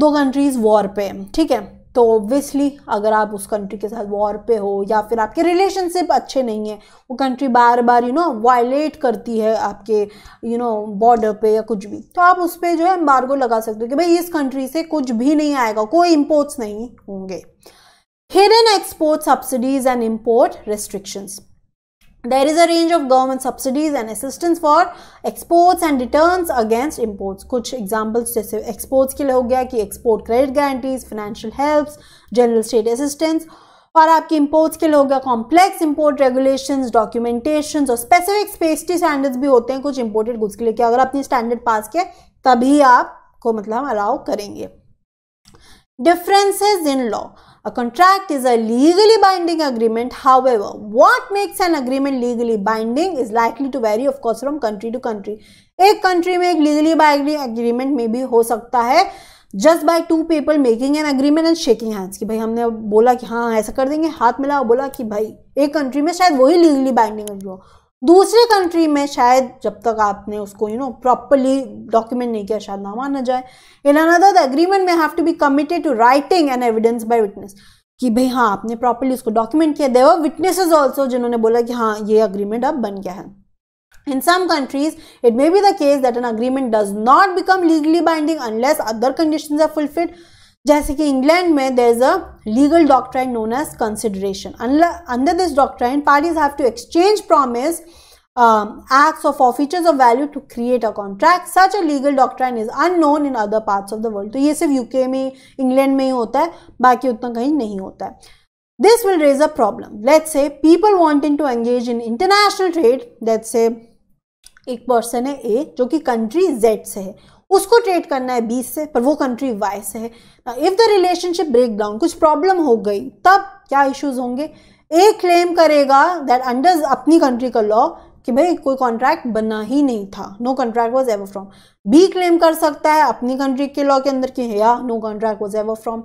दो कंट्रीज वॉर पे ठीक है तो ऑब्वियसली अगर आप उस कंट्री के साथ वॉर पे हो या फिर आपके रिलेशनशिप अच्छे नहीं है वो कंट्री बार बार यू नो वायलेट करती है आपके यू नो बॉर्डर पे या कुछ भी तो आप उस पर जो है एम्बार्गो लगा सकते हो कि भाई इस कंट्री से कुछ भी नहीं आएगा कोई इम्पोर्ट्स नहीं होंगे hidden export subsidies and import restrictions There is a range of government subsidies and assistance for exports and returns against imports. kuch examples jaise exports ke liye ho gaya ki export credit guarantees, financial helps, general state assistance और आपके imports के लोग complex import complex import और specific स्पेसिटी standards भी होते हैं कुछ इम्पोर्टेड गुड्स के लिए कि अगर आपने स्टैंडर्ड पास किया तभी आपको मतलब अलाउ करेंगे. Differences in law A contract is a legally binding agreement. However, what makes an agreement legally binding is likely to vary of course from country to country. ek country mein ek legally binding agreement may be ho sakta hai just by two people making an agreement and shaking hands कि भाई हमने बोला कि हाँ ऐसा कर देंगे हाथ मिला बोला कि भाई एक कंट्री में शायद वही लीगली बाइंडिंग हो दूसरे कंट्री में शायद जब तक आपने उसको यू नो प्रॉपरली डॉक्यूमेंट नहीं किया शायद ना माना जाए इन अनदर द एग्रीमेंट में have to be committed to writing and evidence by witness कि भाई हाँ आपने प्रॉपरली उसको डॉक्यूमेंट किया देवर विटनेसेस ऑल्सो जिन्होंने बोला कि हाँ ये अग्रीमेंट अब बन गया है in some countries it may be the case that an agreement does not become legally binding unless other condition are fulfilled जैसे कि इंग्लैंड में there is a legal doctrine known as consideration under this doctrine parties have to exchange promise acts of ऑफिचर्स of value to create a contract such a legal doctrine is unknown in other parts of the world तो ये सिर्फ UK में England में ही होता है बाकी उतना कहीं नहीं होता है this will raise a problem let's say people wanting to engage in international trade let's say एक पर्सन है ए जो कि कंट्री जेड से है उसको ट्रेड करना है बीस से पर वो कंट्री वाई से है इफ़ द रिलेशनशिप ब्रेक डाउन कुछ प्रॉब्लम हो गई तब क्या इश्यूज होंगे ए क्लेम करेगा दैट अंडर अपनी कंट्री का लॉ कि भाई कोई कॉन्ट्रैक्ट बना ही नहीं था no contract was ever from B claim कर सकता है अपनी कंट्री के लॉ के अंदर की है या no contract was ever from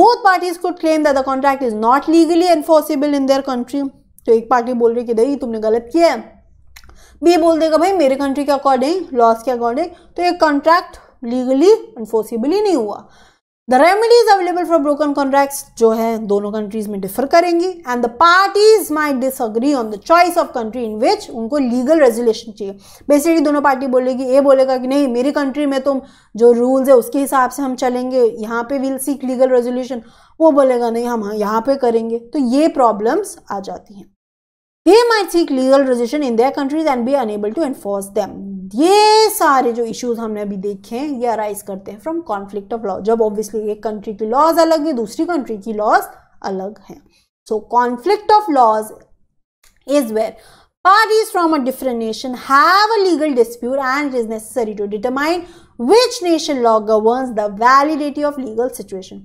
both parties को claim that the contract is not legally enforceable in their country तो एक पार्टी बोल रही कि भाई तुमने गलत किया है बी बोल देगा भाई मेरे कंट्री के अकॉर्डिंग लॉस के अकॉर्डिंग तो ये कॉन्ट्रैक्ट लीगली इन्फोर्सिबली नहीं हुआ the remedies available for broken contract जो है दोनों कंट्रीज में डिफर करेंगी and the parties dis disagree on the choice of country in which उनको लीगल रेजुलेशन चाहिए बेसिकली दोनों पार्टी बोलेगी ये बोलेगा कि नहीं मेरी कंट्री में तो जो रूल्स है उसके हिसाब से हम चलेंगे यहाँ पे विल सीक लीगल रेजोल्यूशन वो बोलेगा नहीं हम यहाँ पे करेंगे तो ये प्रॉब्लम्स आ जाती हैं they might seek legal registration in their countries and be unable to enforce them. ये सारे जो इश्यूज हमने अभी देखे हैं ये अराइज करते हैं फ्रॉम कॉन्फ्लिक्ट ऑफ लॉ जब ऑब्वियसली एक कंट्री की लॉज अलग है दूसरी कंट्री की लॉज अलग है so conflict of parties from a different nation have a legal dispute and it is necessary to determine which nation law governs the validity of legal situation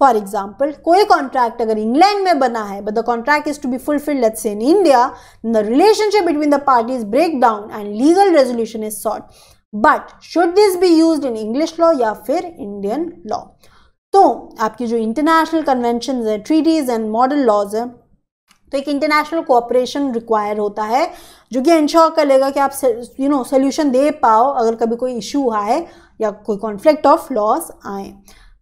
for example कोई contract अगर England में बना है but the contract is to be fulfilled let's in India the relationship between the parties break down and legal resolution is sought but should this be use in English law या फिर Indian law तो आपकी जो international convention है treaties and model laws है तो एक international cooperation require होता है जो कि इंश्योर कर लेगा कि आप यू नो सोल्यूशन दे पाओ अगर कभी कोई इशू आए या कोई कॉन्फ्लिक्ट ऑफ लॉज आए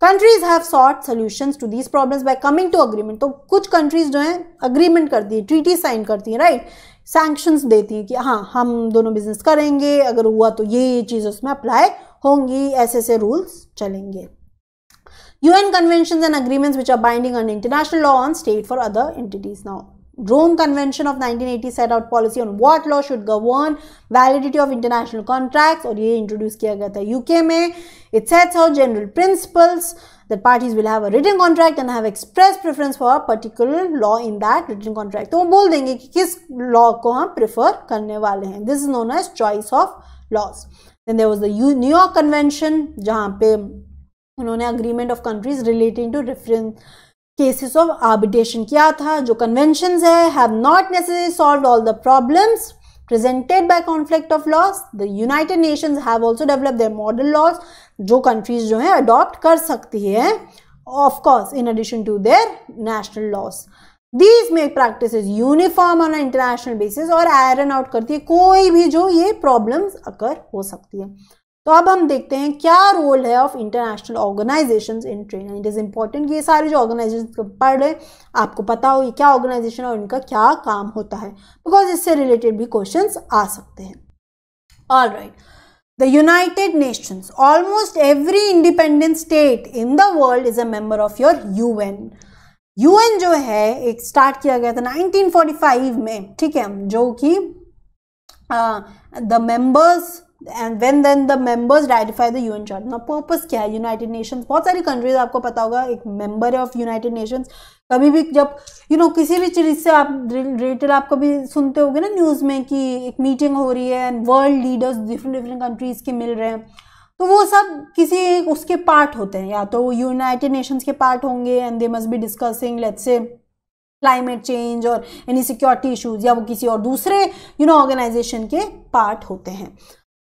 countries have sought solutions to these problem by coming to agreement तो कुछ कंट्रीज जो है अग्रीमेंट करती है ट्रीटी साइन करती है राइट सैंक्शंस देती हैं कि हाँ हम दोनों बिजनेस करेंगे अगर हुआ तो ये ये चीज़ उसमें अप्लाई होंगी ऐसे ऐसे रूल्स चलेंगे U N convention and agreements which are binding on international law on state for other entities now Rome Convention of 1980 set out policy on what law should govern validity of international contracts or ये introduce किया गया UK it sets out general principles that parties will have a written contract and have express preference for a particular law in that written contract So वो बोल देंगे कि law को prefer करने वाले this is known as choice of laws then there was the New York Convention जहाँ पे उन्होंने agreement of countries relating to different cases of arbitration क्या था जो कन्वेंशन है have not necessary solve all the problems presented by conflict of laws the united nations have also developed their model laws जो countries जो हैं adopt कर सकती है of course in addition to their national laws these make practices uniform on an international basis और iron out करती है कोई भी जो ये problems occur हो सकती है तो अब हम देखते हैं क्या रोल है of international organisations in training it is important ये सारे जो ऑर्गेनाइजेशन पढ़ रहे आपको पता हो ये क्या ऑर्गेनाइजेशन और इनका क्या काम होता है बिकॉज इससे रिलेटेड भी क्वेश्चन आ सकते हैं all right the United Nations almost every independent state in the world is a member of your U N UN जो है एक स्टार्ट किया गया था 1945 में ठीक है जो कि the uh, members and when then the members ratify the UN charter ना पर्पज क्या है यूनाइटेड नेशंस बहुत सारी कंट्रीज आपको पता होगा एक मेंबर है ऑफ यूनाइटेड नेशंस कभी भी जब यू you नो know, किसी भी चीज़ से आप रिलेटेड आप कभी सुनते होगे ना न्यूज़ में कि एक मीटिंग हो रही है and world leaders different different countries के मिल रहे हैं तो वो सब किसी एक उसके पार्ट होते हैं या तो वो यूनाइटेड नेशंस के पार्ट होंगे and they must be discussing let's say climate change और एनी सिक्योरिटी इशूज या वो किसी और दूसरे यू नो ऑर्गेनाइजेशन के पार्ट होते हैं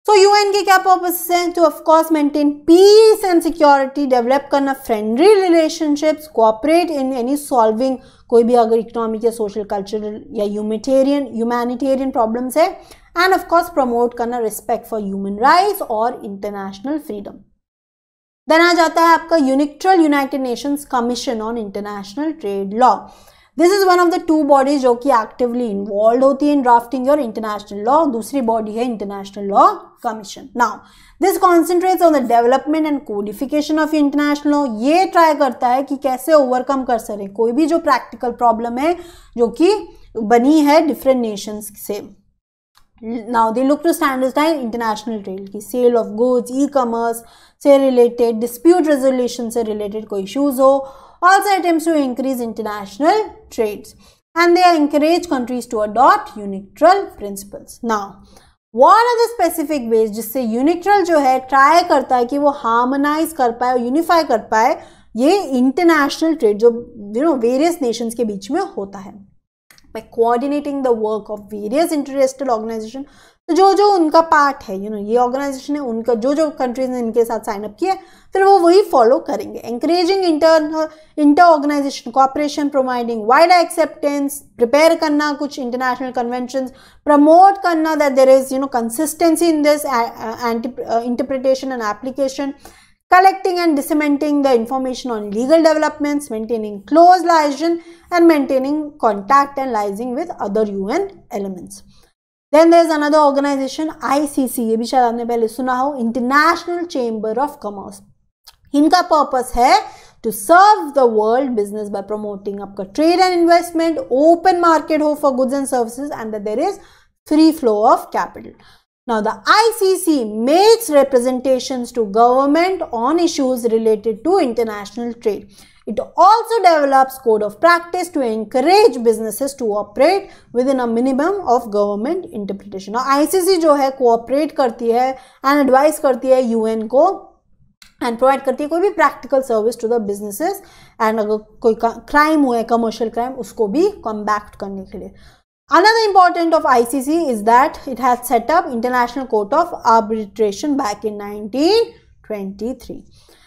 सो यू एन के क्या पर्पज हैं to of course maintain peace and security develop करना friendly relationships cooperate in any solving कोई भी अगर इकोनॉमिक या सोशल कल्चरल या ह्यूमिटेरियन ह्यूमैनिटेरियन प्रॉब्लम्स है एंड ऑफकोर्स प्रमोट करना रिस्पेक्ट फॉर ह्यूमन राइट्स और इंटरनेशनल फ्रीडम देन आ जाता है आपका UNCITRAL United Nations Commission on International Trade Law this is one of the two bodies जो कि एक्टिवली इन्वॉल्व होती है in drafting your international law दूसरी बॉडी है International Law Commission now this concentrates on the development and codification of international law ये try करता है कि कैसे ओवरकम कर सकें कोई भी जो प्रैक्टिकल प्रॉब्लम है जो कि बनी है डिफरेंट नेशंस से now they look to standardize international trade की sale of goods e commerce से रिलेटेड डिस्प्यूट रेजोल्यूशन से रिलेटेड कोई इशूज हो also attempts to increase international trades and they encourage countries to adopt unilateral principles. Now, what are the specific ways jisse unilateral jo hai try karta hai ki wo harmonize kar पाए unify kar कर पाए ये international trade जो you know various nations के बीच में होता है by coordinating the work of various interested organizations तो जो जो उनका पार्ट है यू you नो know, ये ऑर्गेनाइजेशन है उनका जो जो कंट्रीज ने इनके साथ साइन अप किया फिर वो वही फॉलो करेंगे encouraging inter inter organisation cooperation providing wide acceptance prepare करना कुछ इंटरनेशनल कन्वेंशन प्रमोट करना that there is you know consistency in this interpretation and application collecting and disseminating the information on legal developments, maintaining close liaison and maintaining contact and liaising with other UN elements. Then there is another organization ICC, ये भी शायद आपने पहले सुना हो, International Chamber of Commerce. इनका purpose है to serve the world business by promoting आपका trade and investment, open market for goods and services and that there is free flow of capital. Now the ICC makes representations to government on issues related to international trade. It also develops code of practice to encourage businesses to operate within a minimum of government interpretation. Now ICC jo hai cooperate karti hai and advise karti hai UN ko and provide करती है कोई भी practical service to the businesses and अगर कोई crime हुआ है commercial crime उसको भी कम्बैक्ट करने के लिए Another important of ICC is that it has set up International Court of Arbitration back in 1923.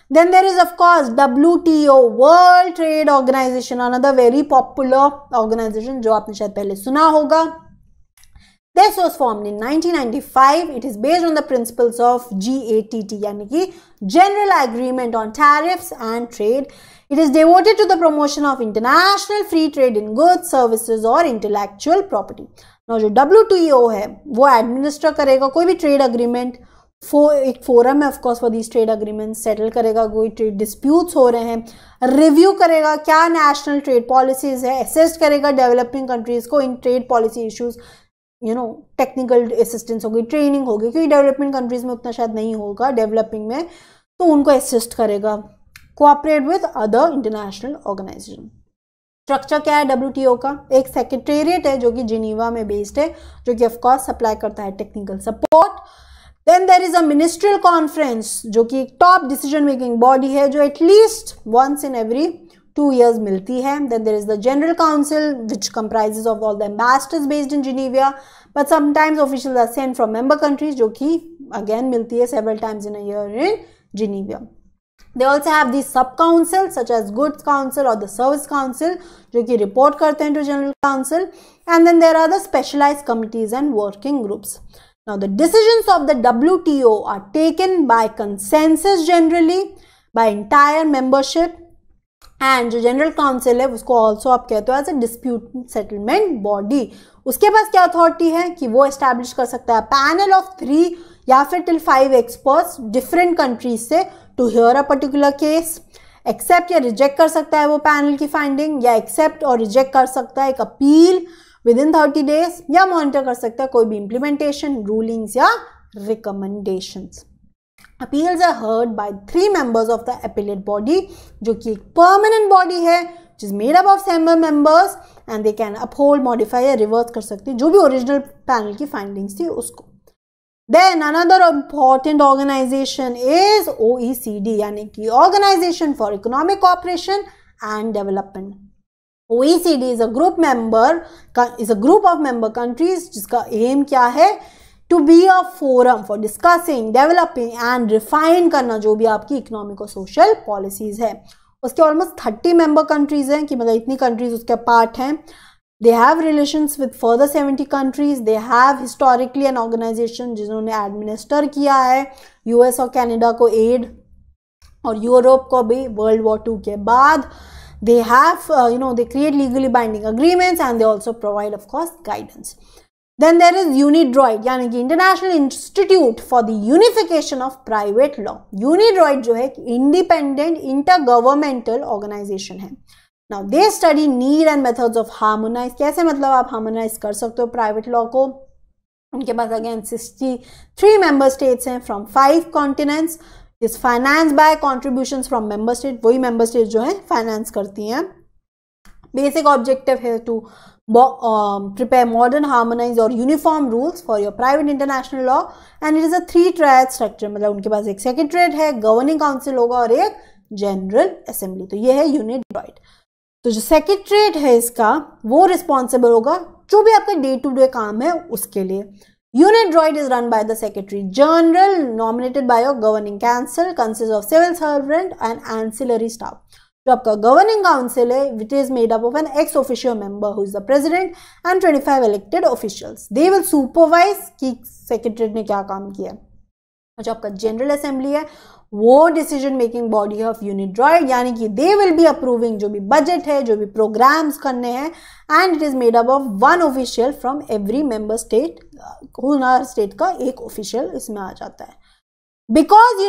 Then there is of course WTO, World Trade Organization, another very popular organization jo aapne shayad pehle suna hoga This was formed in 1995. It is based on the principles of GATT, yani ki General Agreement on Tariffs and Trade. It is devoted to the promotion of international free trade in goods, services or intellectual property. Now jo WTO hai wo administer karega koi bhi trade agreement फो एक forum है of course for these trade agreement settle करेगा कोई trade disputes हो रहे हैं review करेगा क्या national trade policies है असिस्ट करेगा डेवलपिंग कंट्रीज़ को in trade policy issues you know technical assistance होगी ट्रेनिंग होगी क्योंकि डेवलपमेंट कंट्रीज़ में उतना शायद नहीं होगा डेवलपिंग में तो उनको असिस्ट करेगा cooperate with other international organisation structure क्या है डब्ल्यू का एक सेक्रेटेरिएट है जो कि जिनीवा में बेस्ड है जो कि ऑफकोर्स सप्लाई करता है technical support then there is a ministerial conference जो कि एक top decision making body है at least once in every two years मिलती है then there is the general council which comprises of all the ambassadors based in Geneva but sometimes officials are sent from member countries जो again मिलती several times in a year in Geneva they also have the sub councils such as goods council or the service council जो report करते हैं general council and then there are the specialized committees and working groups Now, the decisions of the WTO are taken by consensus generally, by entire membership and जो general council है उसको also आप कहते हो as a dispute settlement body उसके पास क्या authority है कि वो establish कर सकता है पैनल ऑफ थ्री या फिर till five experts different countries से to hear a particular case accept या रिजेक्ट कर सकता है वो पैनल की फाइंडिंग या एक्सेप्ट और रिजेक्ट कर सकता है एक appeal within thirty days या मॉनिटर कर सकता है कोई भी इंप्लीमेंटेशन रूलिंग्स या recommendation appeals are heard by three members of the appellate body जो कि एक परमानेंट बॉडी है जिस made up of seven members and they can uphold modify या रिवर्स कर सकते हैं जो भी ओरिजिनल पैनल की फाइंडिंग्स थी उसको then another important organisation is O E C D यानी कि organisation for economic operation and development D is a group member is a group of member countries जिसका एम क्या है to be a forum for discussing developing and refine करना जो भी आपकी economic और सोशल पॉलिसीज है उसके ऑलमोस्ट थर्टी मेंबर कंट्रीज हैं कि मतलब इतनी कंट्रीज उसके पार्ट हैं they have relation with further seventy countries they have historically an organisation जिन्होंने एडमिनिस्टर किया है यूएस और कैनेडा को एड और यूरोप को भी वर्ल्ड वॉर टू के बाद they have uh, you know they create legally binding agreements and they also provide of course guidance then there is UNIDROID यानी कि International Institute for the Unification of Private Law UNIDROIT जो है एक independent inter governmental organisation है now they study need and methods of harmonise कैसे मतलब आप harmonise कर सकते हो प्राइवेट लॉ को उनके पास again sixty three member states हैं from five continents is finance by contribution from member state वही मेंबर स्टेट जो है फाइनेंस करती हैं बेसिक ऑब्जेक्टिव है टू प्रिपेयर मॉडर्न हार्मोनाइज और uniform rules for your private international law and it is a three triad structure मतलब उनके पास एक सेक्रेटरेट है गवर्निंग काउंसिल होगा और एक जनरल असेंबली तो ये है यूनिट डॉइट तो जो सेक्रेटरेट है इसका वो रिस्पॉन्सिबल होगा जो भी आपका डे टू डे काम है उसके लिए UNIDROID is run by the Secretary General, nominated by your governing council, consists of civil servant and ancillary staff. The governing council it is made up of an ex-officio member who is the president and 25 elected officials. They will supervise what secretary has done. जो आपका general assembly वो decision making body of UNIDROIT यानी कि they will be approving जो भी budget है जो भी प्रोग्राम्स करने हैं and it is made up of one official from every member state हर स्टेट का एक ऑफिशियल इसमें आ जाता है Because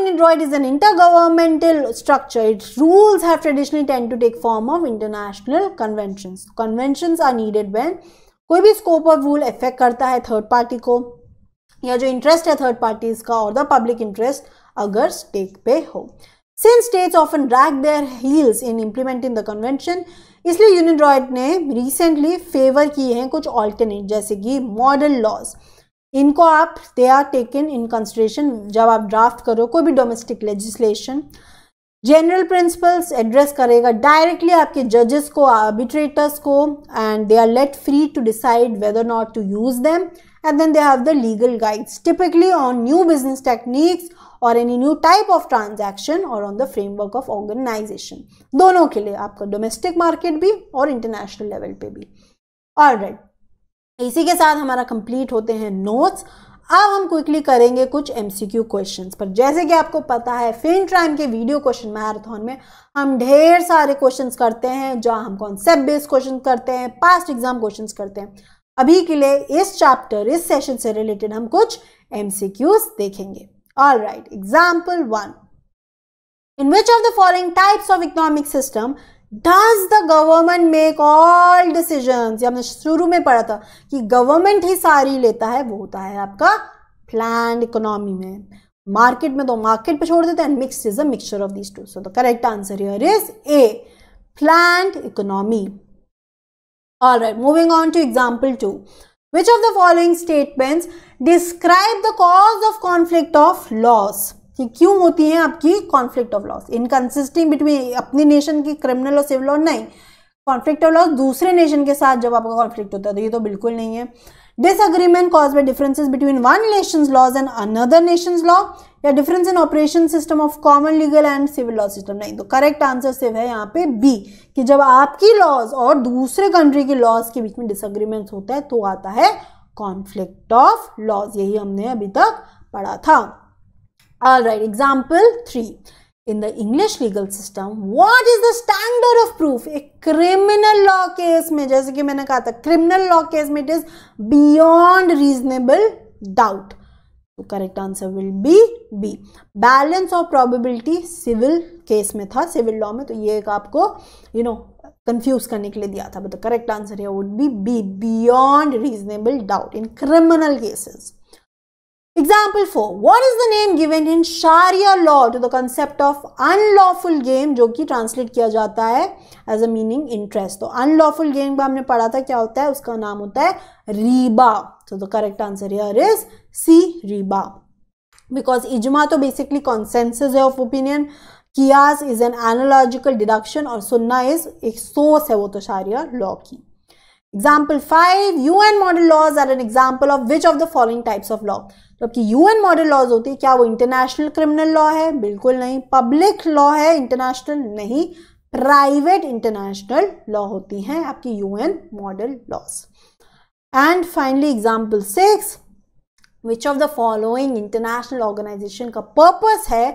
is an inter governmental structure it rules have traditionally tend to take form of international conventions. Conventions are needed when कोई भी scope of rule effect करता है थर्ड पार्टी को या जो इंटरेस्ट है थर्ड पार्टीज का और द पब्लिक इंटरेस्ट अगर स्टेक पे हो since states of often drag their heels in implementing the convention इसलिए यूनियन रॉयट ने रिसेंटली फेवर किए हैं कुछ ऑल्टरनेट जैसे कि मॉडल लॉज इनको आप they are taken in consideration जब आप ड्राफ्ट करो कोई भी domestic legislation general principles address करेगा डायरेक्टली आपके जजेस को आर्बिट्रेटर्स को and they are let free to decide whether not to use them and then they have the legal guides typically on new business techniques और any new type of transaction और on the framework of organisation दोनों के लिए आपका domestic market भी और international level पे भी और राइट इसी के साथ हमारा कंप्लीट होते हैं नोट्स अब हम क्विकली करेंगे कुछ एम सी क्यू क्वेश्चन पर जैसे कि आपको पता है फिन ट्राइम के वीडियो क्वेश्चन मैराथन में हम ढेर सारे क्वेश्चन करते हैं जहाँ हम कॉन्सेप्ट बेस्ड क्वेश्चन करते हैं पास्ट एग्जाम क्वेश्चन करते हैं अभी के लिए इस चैप्टर इस सेशन से रिलेटेड हम कुछ एम सी क्यूज देखेंगे All right, example one. In which of the following types of economic system does the government make all decisions? ये हमने शुरू में पढ़ा था कि government ही सारी लेता है वो होता है आपका planned economy में मार्केट में तो मार्केट पे छोड़ देते हैं mix is a mixture of these two. So the correct answer here is A, planned economy. All right, moving on to example two. Which of the following statements describe the cause of conflict of laws? कि क्यों होती है आपकी conflict of laws inconsistency between अपने nation की criminal और civil law नहीं conflict of laws दूसरे नेशन के साथ जब आपका कॉन्फ्लिक्ट होता है तो ये तो बिल्कुल नहीं है disagreement caused by differences between one nation's laws and another nation's law या difference in operation system of common legal and civil law system नहीं तो करेक्ट आंसर सिर्फ है यहाँ पे बी कि जब आपकी लॉज और दूसरे कंट्री की लॉज के बीच में डिसग्रीमेंट्स होता है तो आता है कॉन्फ्लिक्ट ऑफ लॉज यही हमने अभी तक पढ़ा था all right example three in the English legal system what is the standard of proof A criminal law case में जैसे कि मैंने कहा था क्रिमिनल लॉ केस में it is beyond reasonable doubt तो correct answer will be B balance of probability civil case में था सिविल लॉ में तो ये एक आपको यू नो कंफ्यूज करने के लिए दिया था but the correct answer would be B beyond reasonable doubt in criminal cases Example 4. What is the name given in Sharia law to the concept of unlawful game जो कि translate किया जाता है as a meaning interest. तो unlawful game का हमने पढ़ा था क्या होता है उसका नाम होता है Reeba So the correct answer here is C Reeba Because इजमा तो basically consensus है of opinion. कियास is an analogical deduction और सुन्ना is एक source है वो तो Sharia law की. Example 5. UN model laws are an example of which of the following types of law? तो आपकी एन मॉडल लॉज होती है क्या वो इंटरनेशनल क्रिमिनल लॉ है बिल्कुल नहीं पब्लिक लॉ है इंटरनेशनल नहीं प्राइवेट इंटरनेशनल लॉ होती हैं आपकी UN model laws and finally example six which of the following international organisation का पर्पज है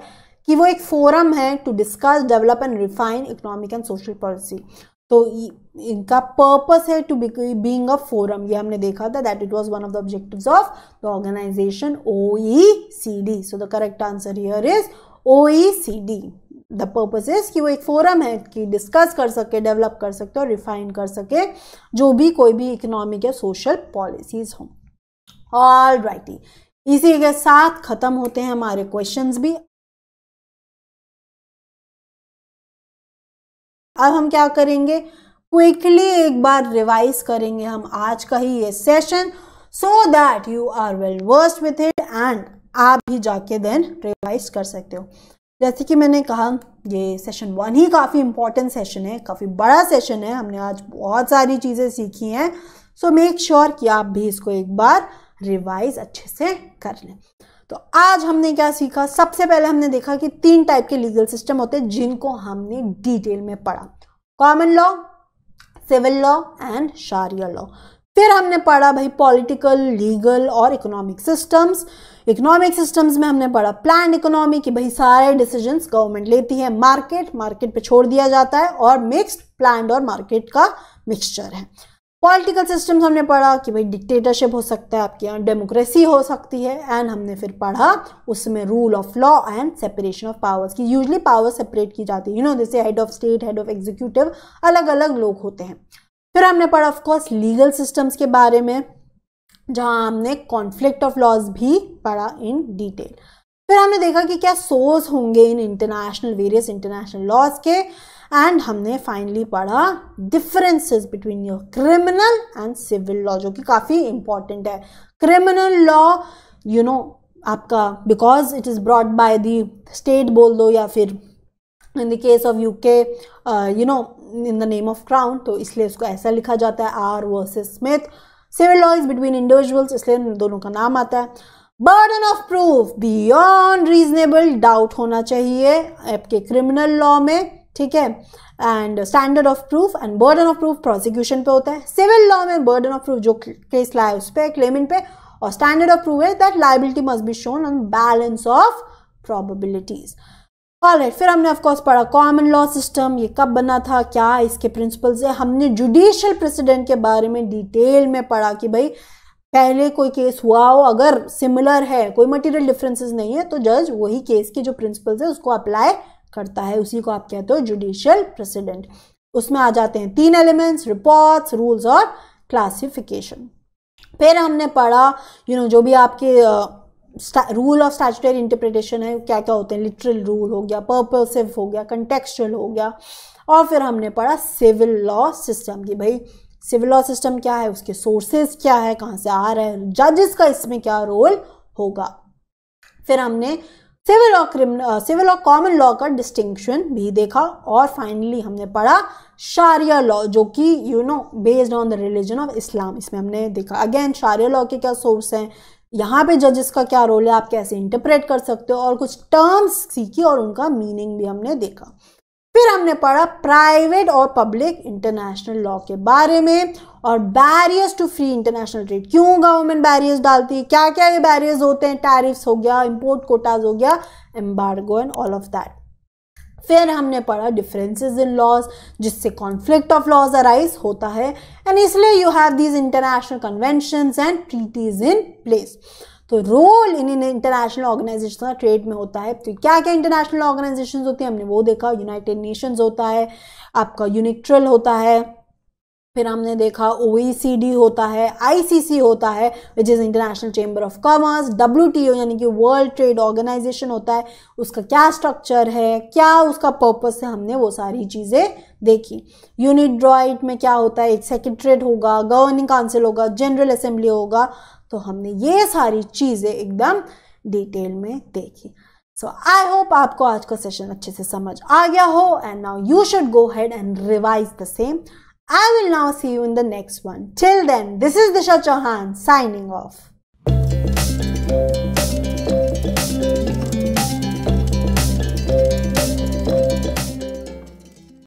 कि वो एक फोरम है to discuss develop and refine economic and social policy तो इनका पर्पस है टू बीइंग अ फोरम ये हमने देखा था that it was one of the objectives of the organisation D so the correct answer here is O C D the purpose is कि वो एक फोरम है कि डिस्कस कर सके डेवलप कर सके और रिफाइन कर सके जो भी कोई भी इकोनॉमिक या सोशल पॉलिसीज हों ऑल राइटी इसी के साथ ख़त्म होते हैं हमारे क्वेश्चंस भी अब हम क्या करेंगे क्विकली एक बार रिवाइज करेंगे हम आज का ही ये session so that you are well versed with it एंड आप भी जाके देन रिवाइज कर सकते हो जैसे कि मैंने कहा ये सेशन वन ही काफ़ी इंपॉर्टेंट सेशन है काफ़ी बड़ा सेशन है हमने आज बहुत सारी चीज़ें सीखी हैं सो मेक श्योर कि आप भी इसको एक बार रिवाइज अच्छे से कर लें तो आज हमने क्या सीखा सबसे पहले हमने देखा कि तीन टाइप के लीगल सिस्टम होते हैं जिनको हमने डिटेल में पढ़ा common law civil law and sharia law फिर हमने पढ़ा भाई पॉलिटिकल लीगल और इकोनॉमिक सिस्टम्स इकोनॉमिक सिस्टम्स में हमने पढ़ा प्लान इकोनॉमी कि भाई सारे डिसीजंस गवर्नमेंट लेती है मार्केट मार्केट पे छोड़ दिया जाता है और मिक्स्ड प्लान और मार्केट का मिक्सचर है पॉलिटिकल सिस्टम्स हमने पढ़ा कि भाई डिक्टेटरशिप हो सकता है आपके यहाँ डेमोक्रेसी हो सकती है एंड हमने फिर पढ़ा उसमें rule of law and separation of powers की यूजली पावर सेपरेट की जाती है यू नो जैसे head of state head of executive अलग अलग लोग होते हैं फिर हमने पढ़ा ऑफकोर्स लीगल सिस्टम्स के बारे में जहाँ हमने कॉन्फ्लिक्ट ऑफ लॉज भी पढ़ा इन डिटेल फिर हमने देखा कि क्या सोर्स होंगे इन इंटरनेशनल वेरियस इंटरनेशनल लॉज के एंड हमने फाइनली पढ़ा differences between your criminal and civil law जो कि काफ़ी इम्पॉर्टेंट है क्रिमिनल लॉ यू नो आपका because it is brought by the state बोल दो या फिर in the case of U K you know in the name of crown तो इसलिए उसको ऐसा लिखा जाता है R versus Smith civil law is between individuals इसलिए दोनों का नाम आता है burden of proof beyond reasonable doubt होना चाहिए आपके क्रिमिनल लॉ में ठीक है and standard of proof and burden of proof prosecution पे होता है सिविल लॉ में बर्डन ऑफ प्रूफ जो केस लाया उस पर क्लेमेंट पे और स्टैंडर्ड ऑफ प्रूफ है that liability must be shown on balance of probabilities all right फिर हमने ऑफकोर्स पढ़ा कॉमन लॉ सिस्टम ये कब बना था क्या इसके प्रिंसिपल्स है हमने जुडिशियल प्रेसिडेंट के बारे में डिटेल में पढ़ा कि भाई पहले कोई केस हुआ हो अगर सिमिलर है कोई मटेरियल डिफरेंसेस नहीं है तो जज वही केस के जो प्रिंसिपल्स है उसको अप्लाई करता है उसी को आप कहते हो जुडिशियल प्रेसिडेंट उसमें आ जाते हैं तीन एलिमेंट्स रिपोर्ट्स रूल्स और क्लासिफिकेशन फिर हमने पढ़ा यू you नो know, जो भी आपके रूल ऑफ स्टैचुटरी इंटरप्रिटेशन है क्या क्या होते हैं लिटरल रूल हो गया पर्पसिव हो गया कंटेक्चुअल हो गया और फिर हमने पढ़ा सिविल लॉ सिस्टम की भाई सिविल लॉ सिस्टम क्या है उसके सोर्सेज क्या है कहाँ से आ रहे हैं जजेस का इसमें क्या रोल होगा फिर हमने सिविल और क्रिमिनल सिविल और कॉमन लॉ का डिस्टिंक्शन भी देखा और फाइनली हमने पढ़ा शारिया लॉ जो कि you know based on the religion of Islam इसमें हमने देखा अगेन शारिया लॉ के क्या सोर्स हैं यहाँ पे जजेस का क्या रोल है आप कैसे इंटरप्रेट कर सकते हो और कुछ टर्म्स सीखी और उनका मीनिंग भी हमने देखा फिर हमने पढ़ा प्राइवेट और पब्लिक इंटरनेशनल लॉ के बारे में और barriers to free international trade क्यों गवर्नमेंट बैरियर्स डालती है क्या क्या ये बैरियर्स होते हैं टैरिफ्स हो गया इम्पोर्ट कोटाज हो गया embargo and all of that फिर हमने पढ़ा डिफरेंसेस इन लॉज जिससे कॉन्फ्लिक्ट ऑफ लॉज अराइज होता है एंड इसलिए you have these international convention and treaties in place तो role in in international organisation का ट्रेड में होता है तो क्या क्या इंटरनेशनल ऑर्गेनाइजेशन होती है हमने वो देखा यूनाइटेड नेशंस होता है आपका यूनिट्रल होता है फिर हमने देखा ओ e होता है आईसीसी होता है which is international chamber of commerce W यानी कि वर्ल्ड ट्रेड ऑर्गेनाइजेशन होता है उसका क्या स्ट्रक्चर है क्या उसका पर्पस है हमने वो सारी चीज़ें देखी यूनिट ड्रॉइट में क्या होता है एक सेक्रेटरेट होगा गवर्निंग काउंसिल होगा जनरल असेंबली होगा तो हमने ये सारी चीज़ें एकदम डिटेल में देखी सो आई होप आपको आज का सेशन अच्छे से समझ आ गया हो and now you should go ahead and revise the same I will now see you in the next one. Till then, this is Disha Chauhan signing off.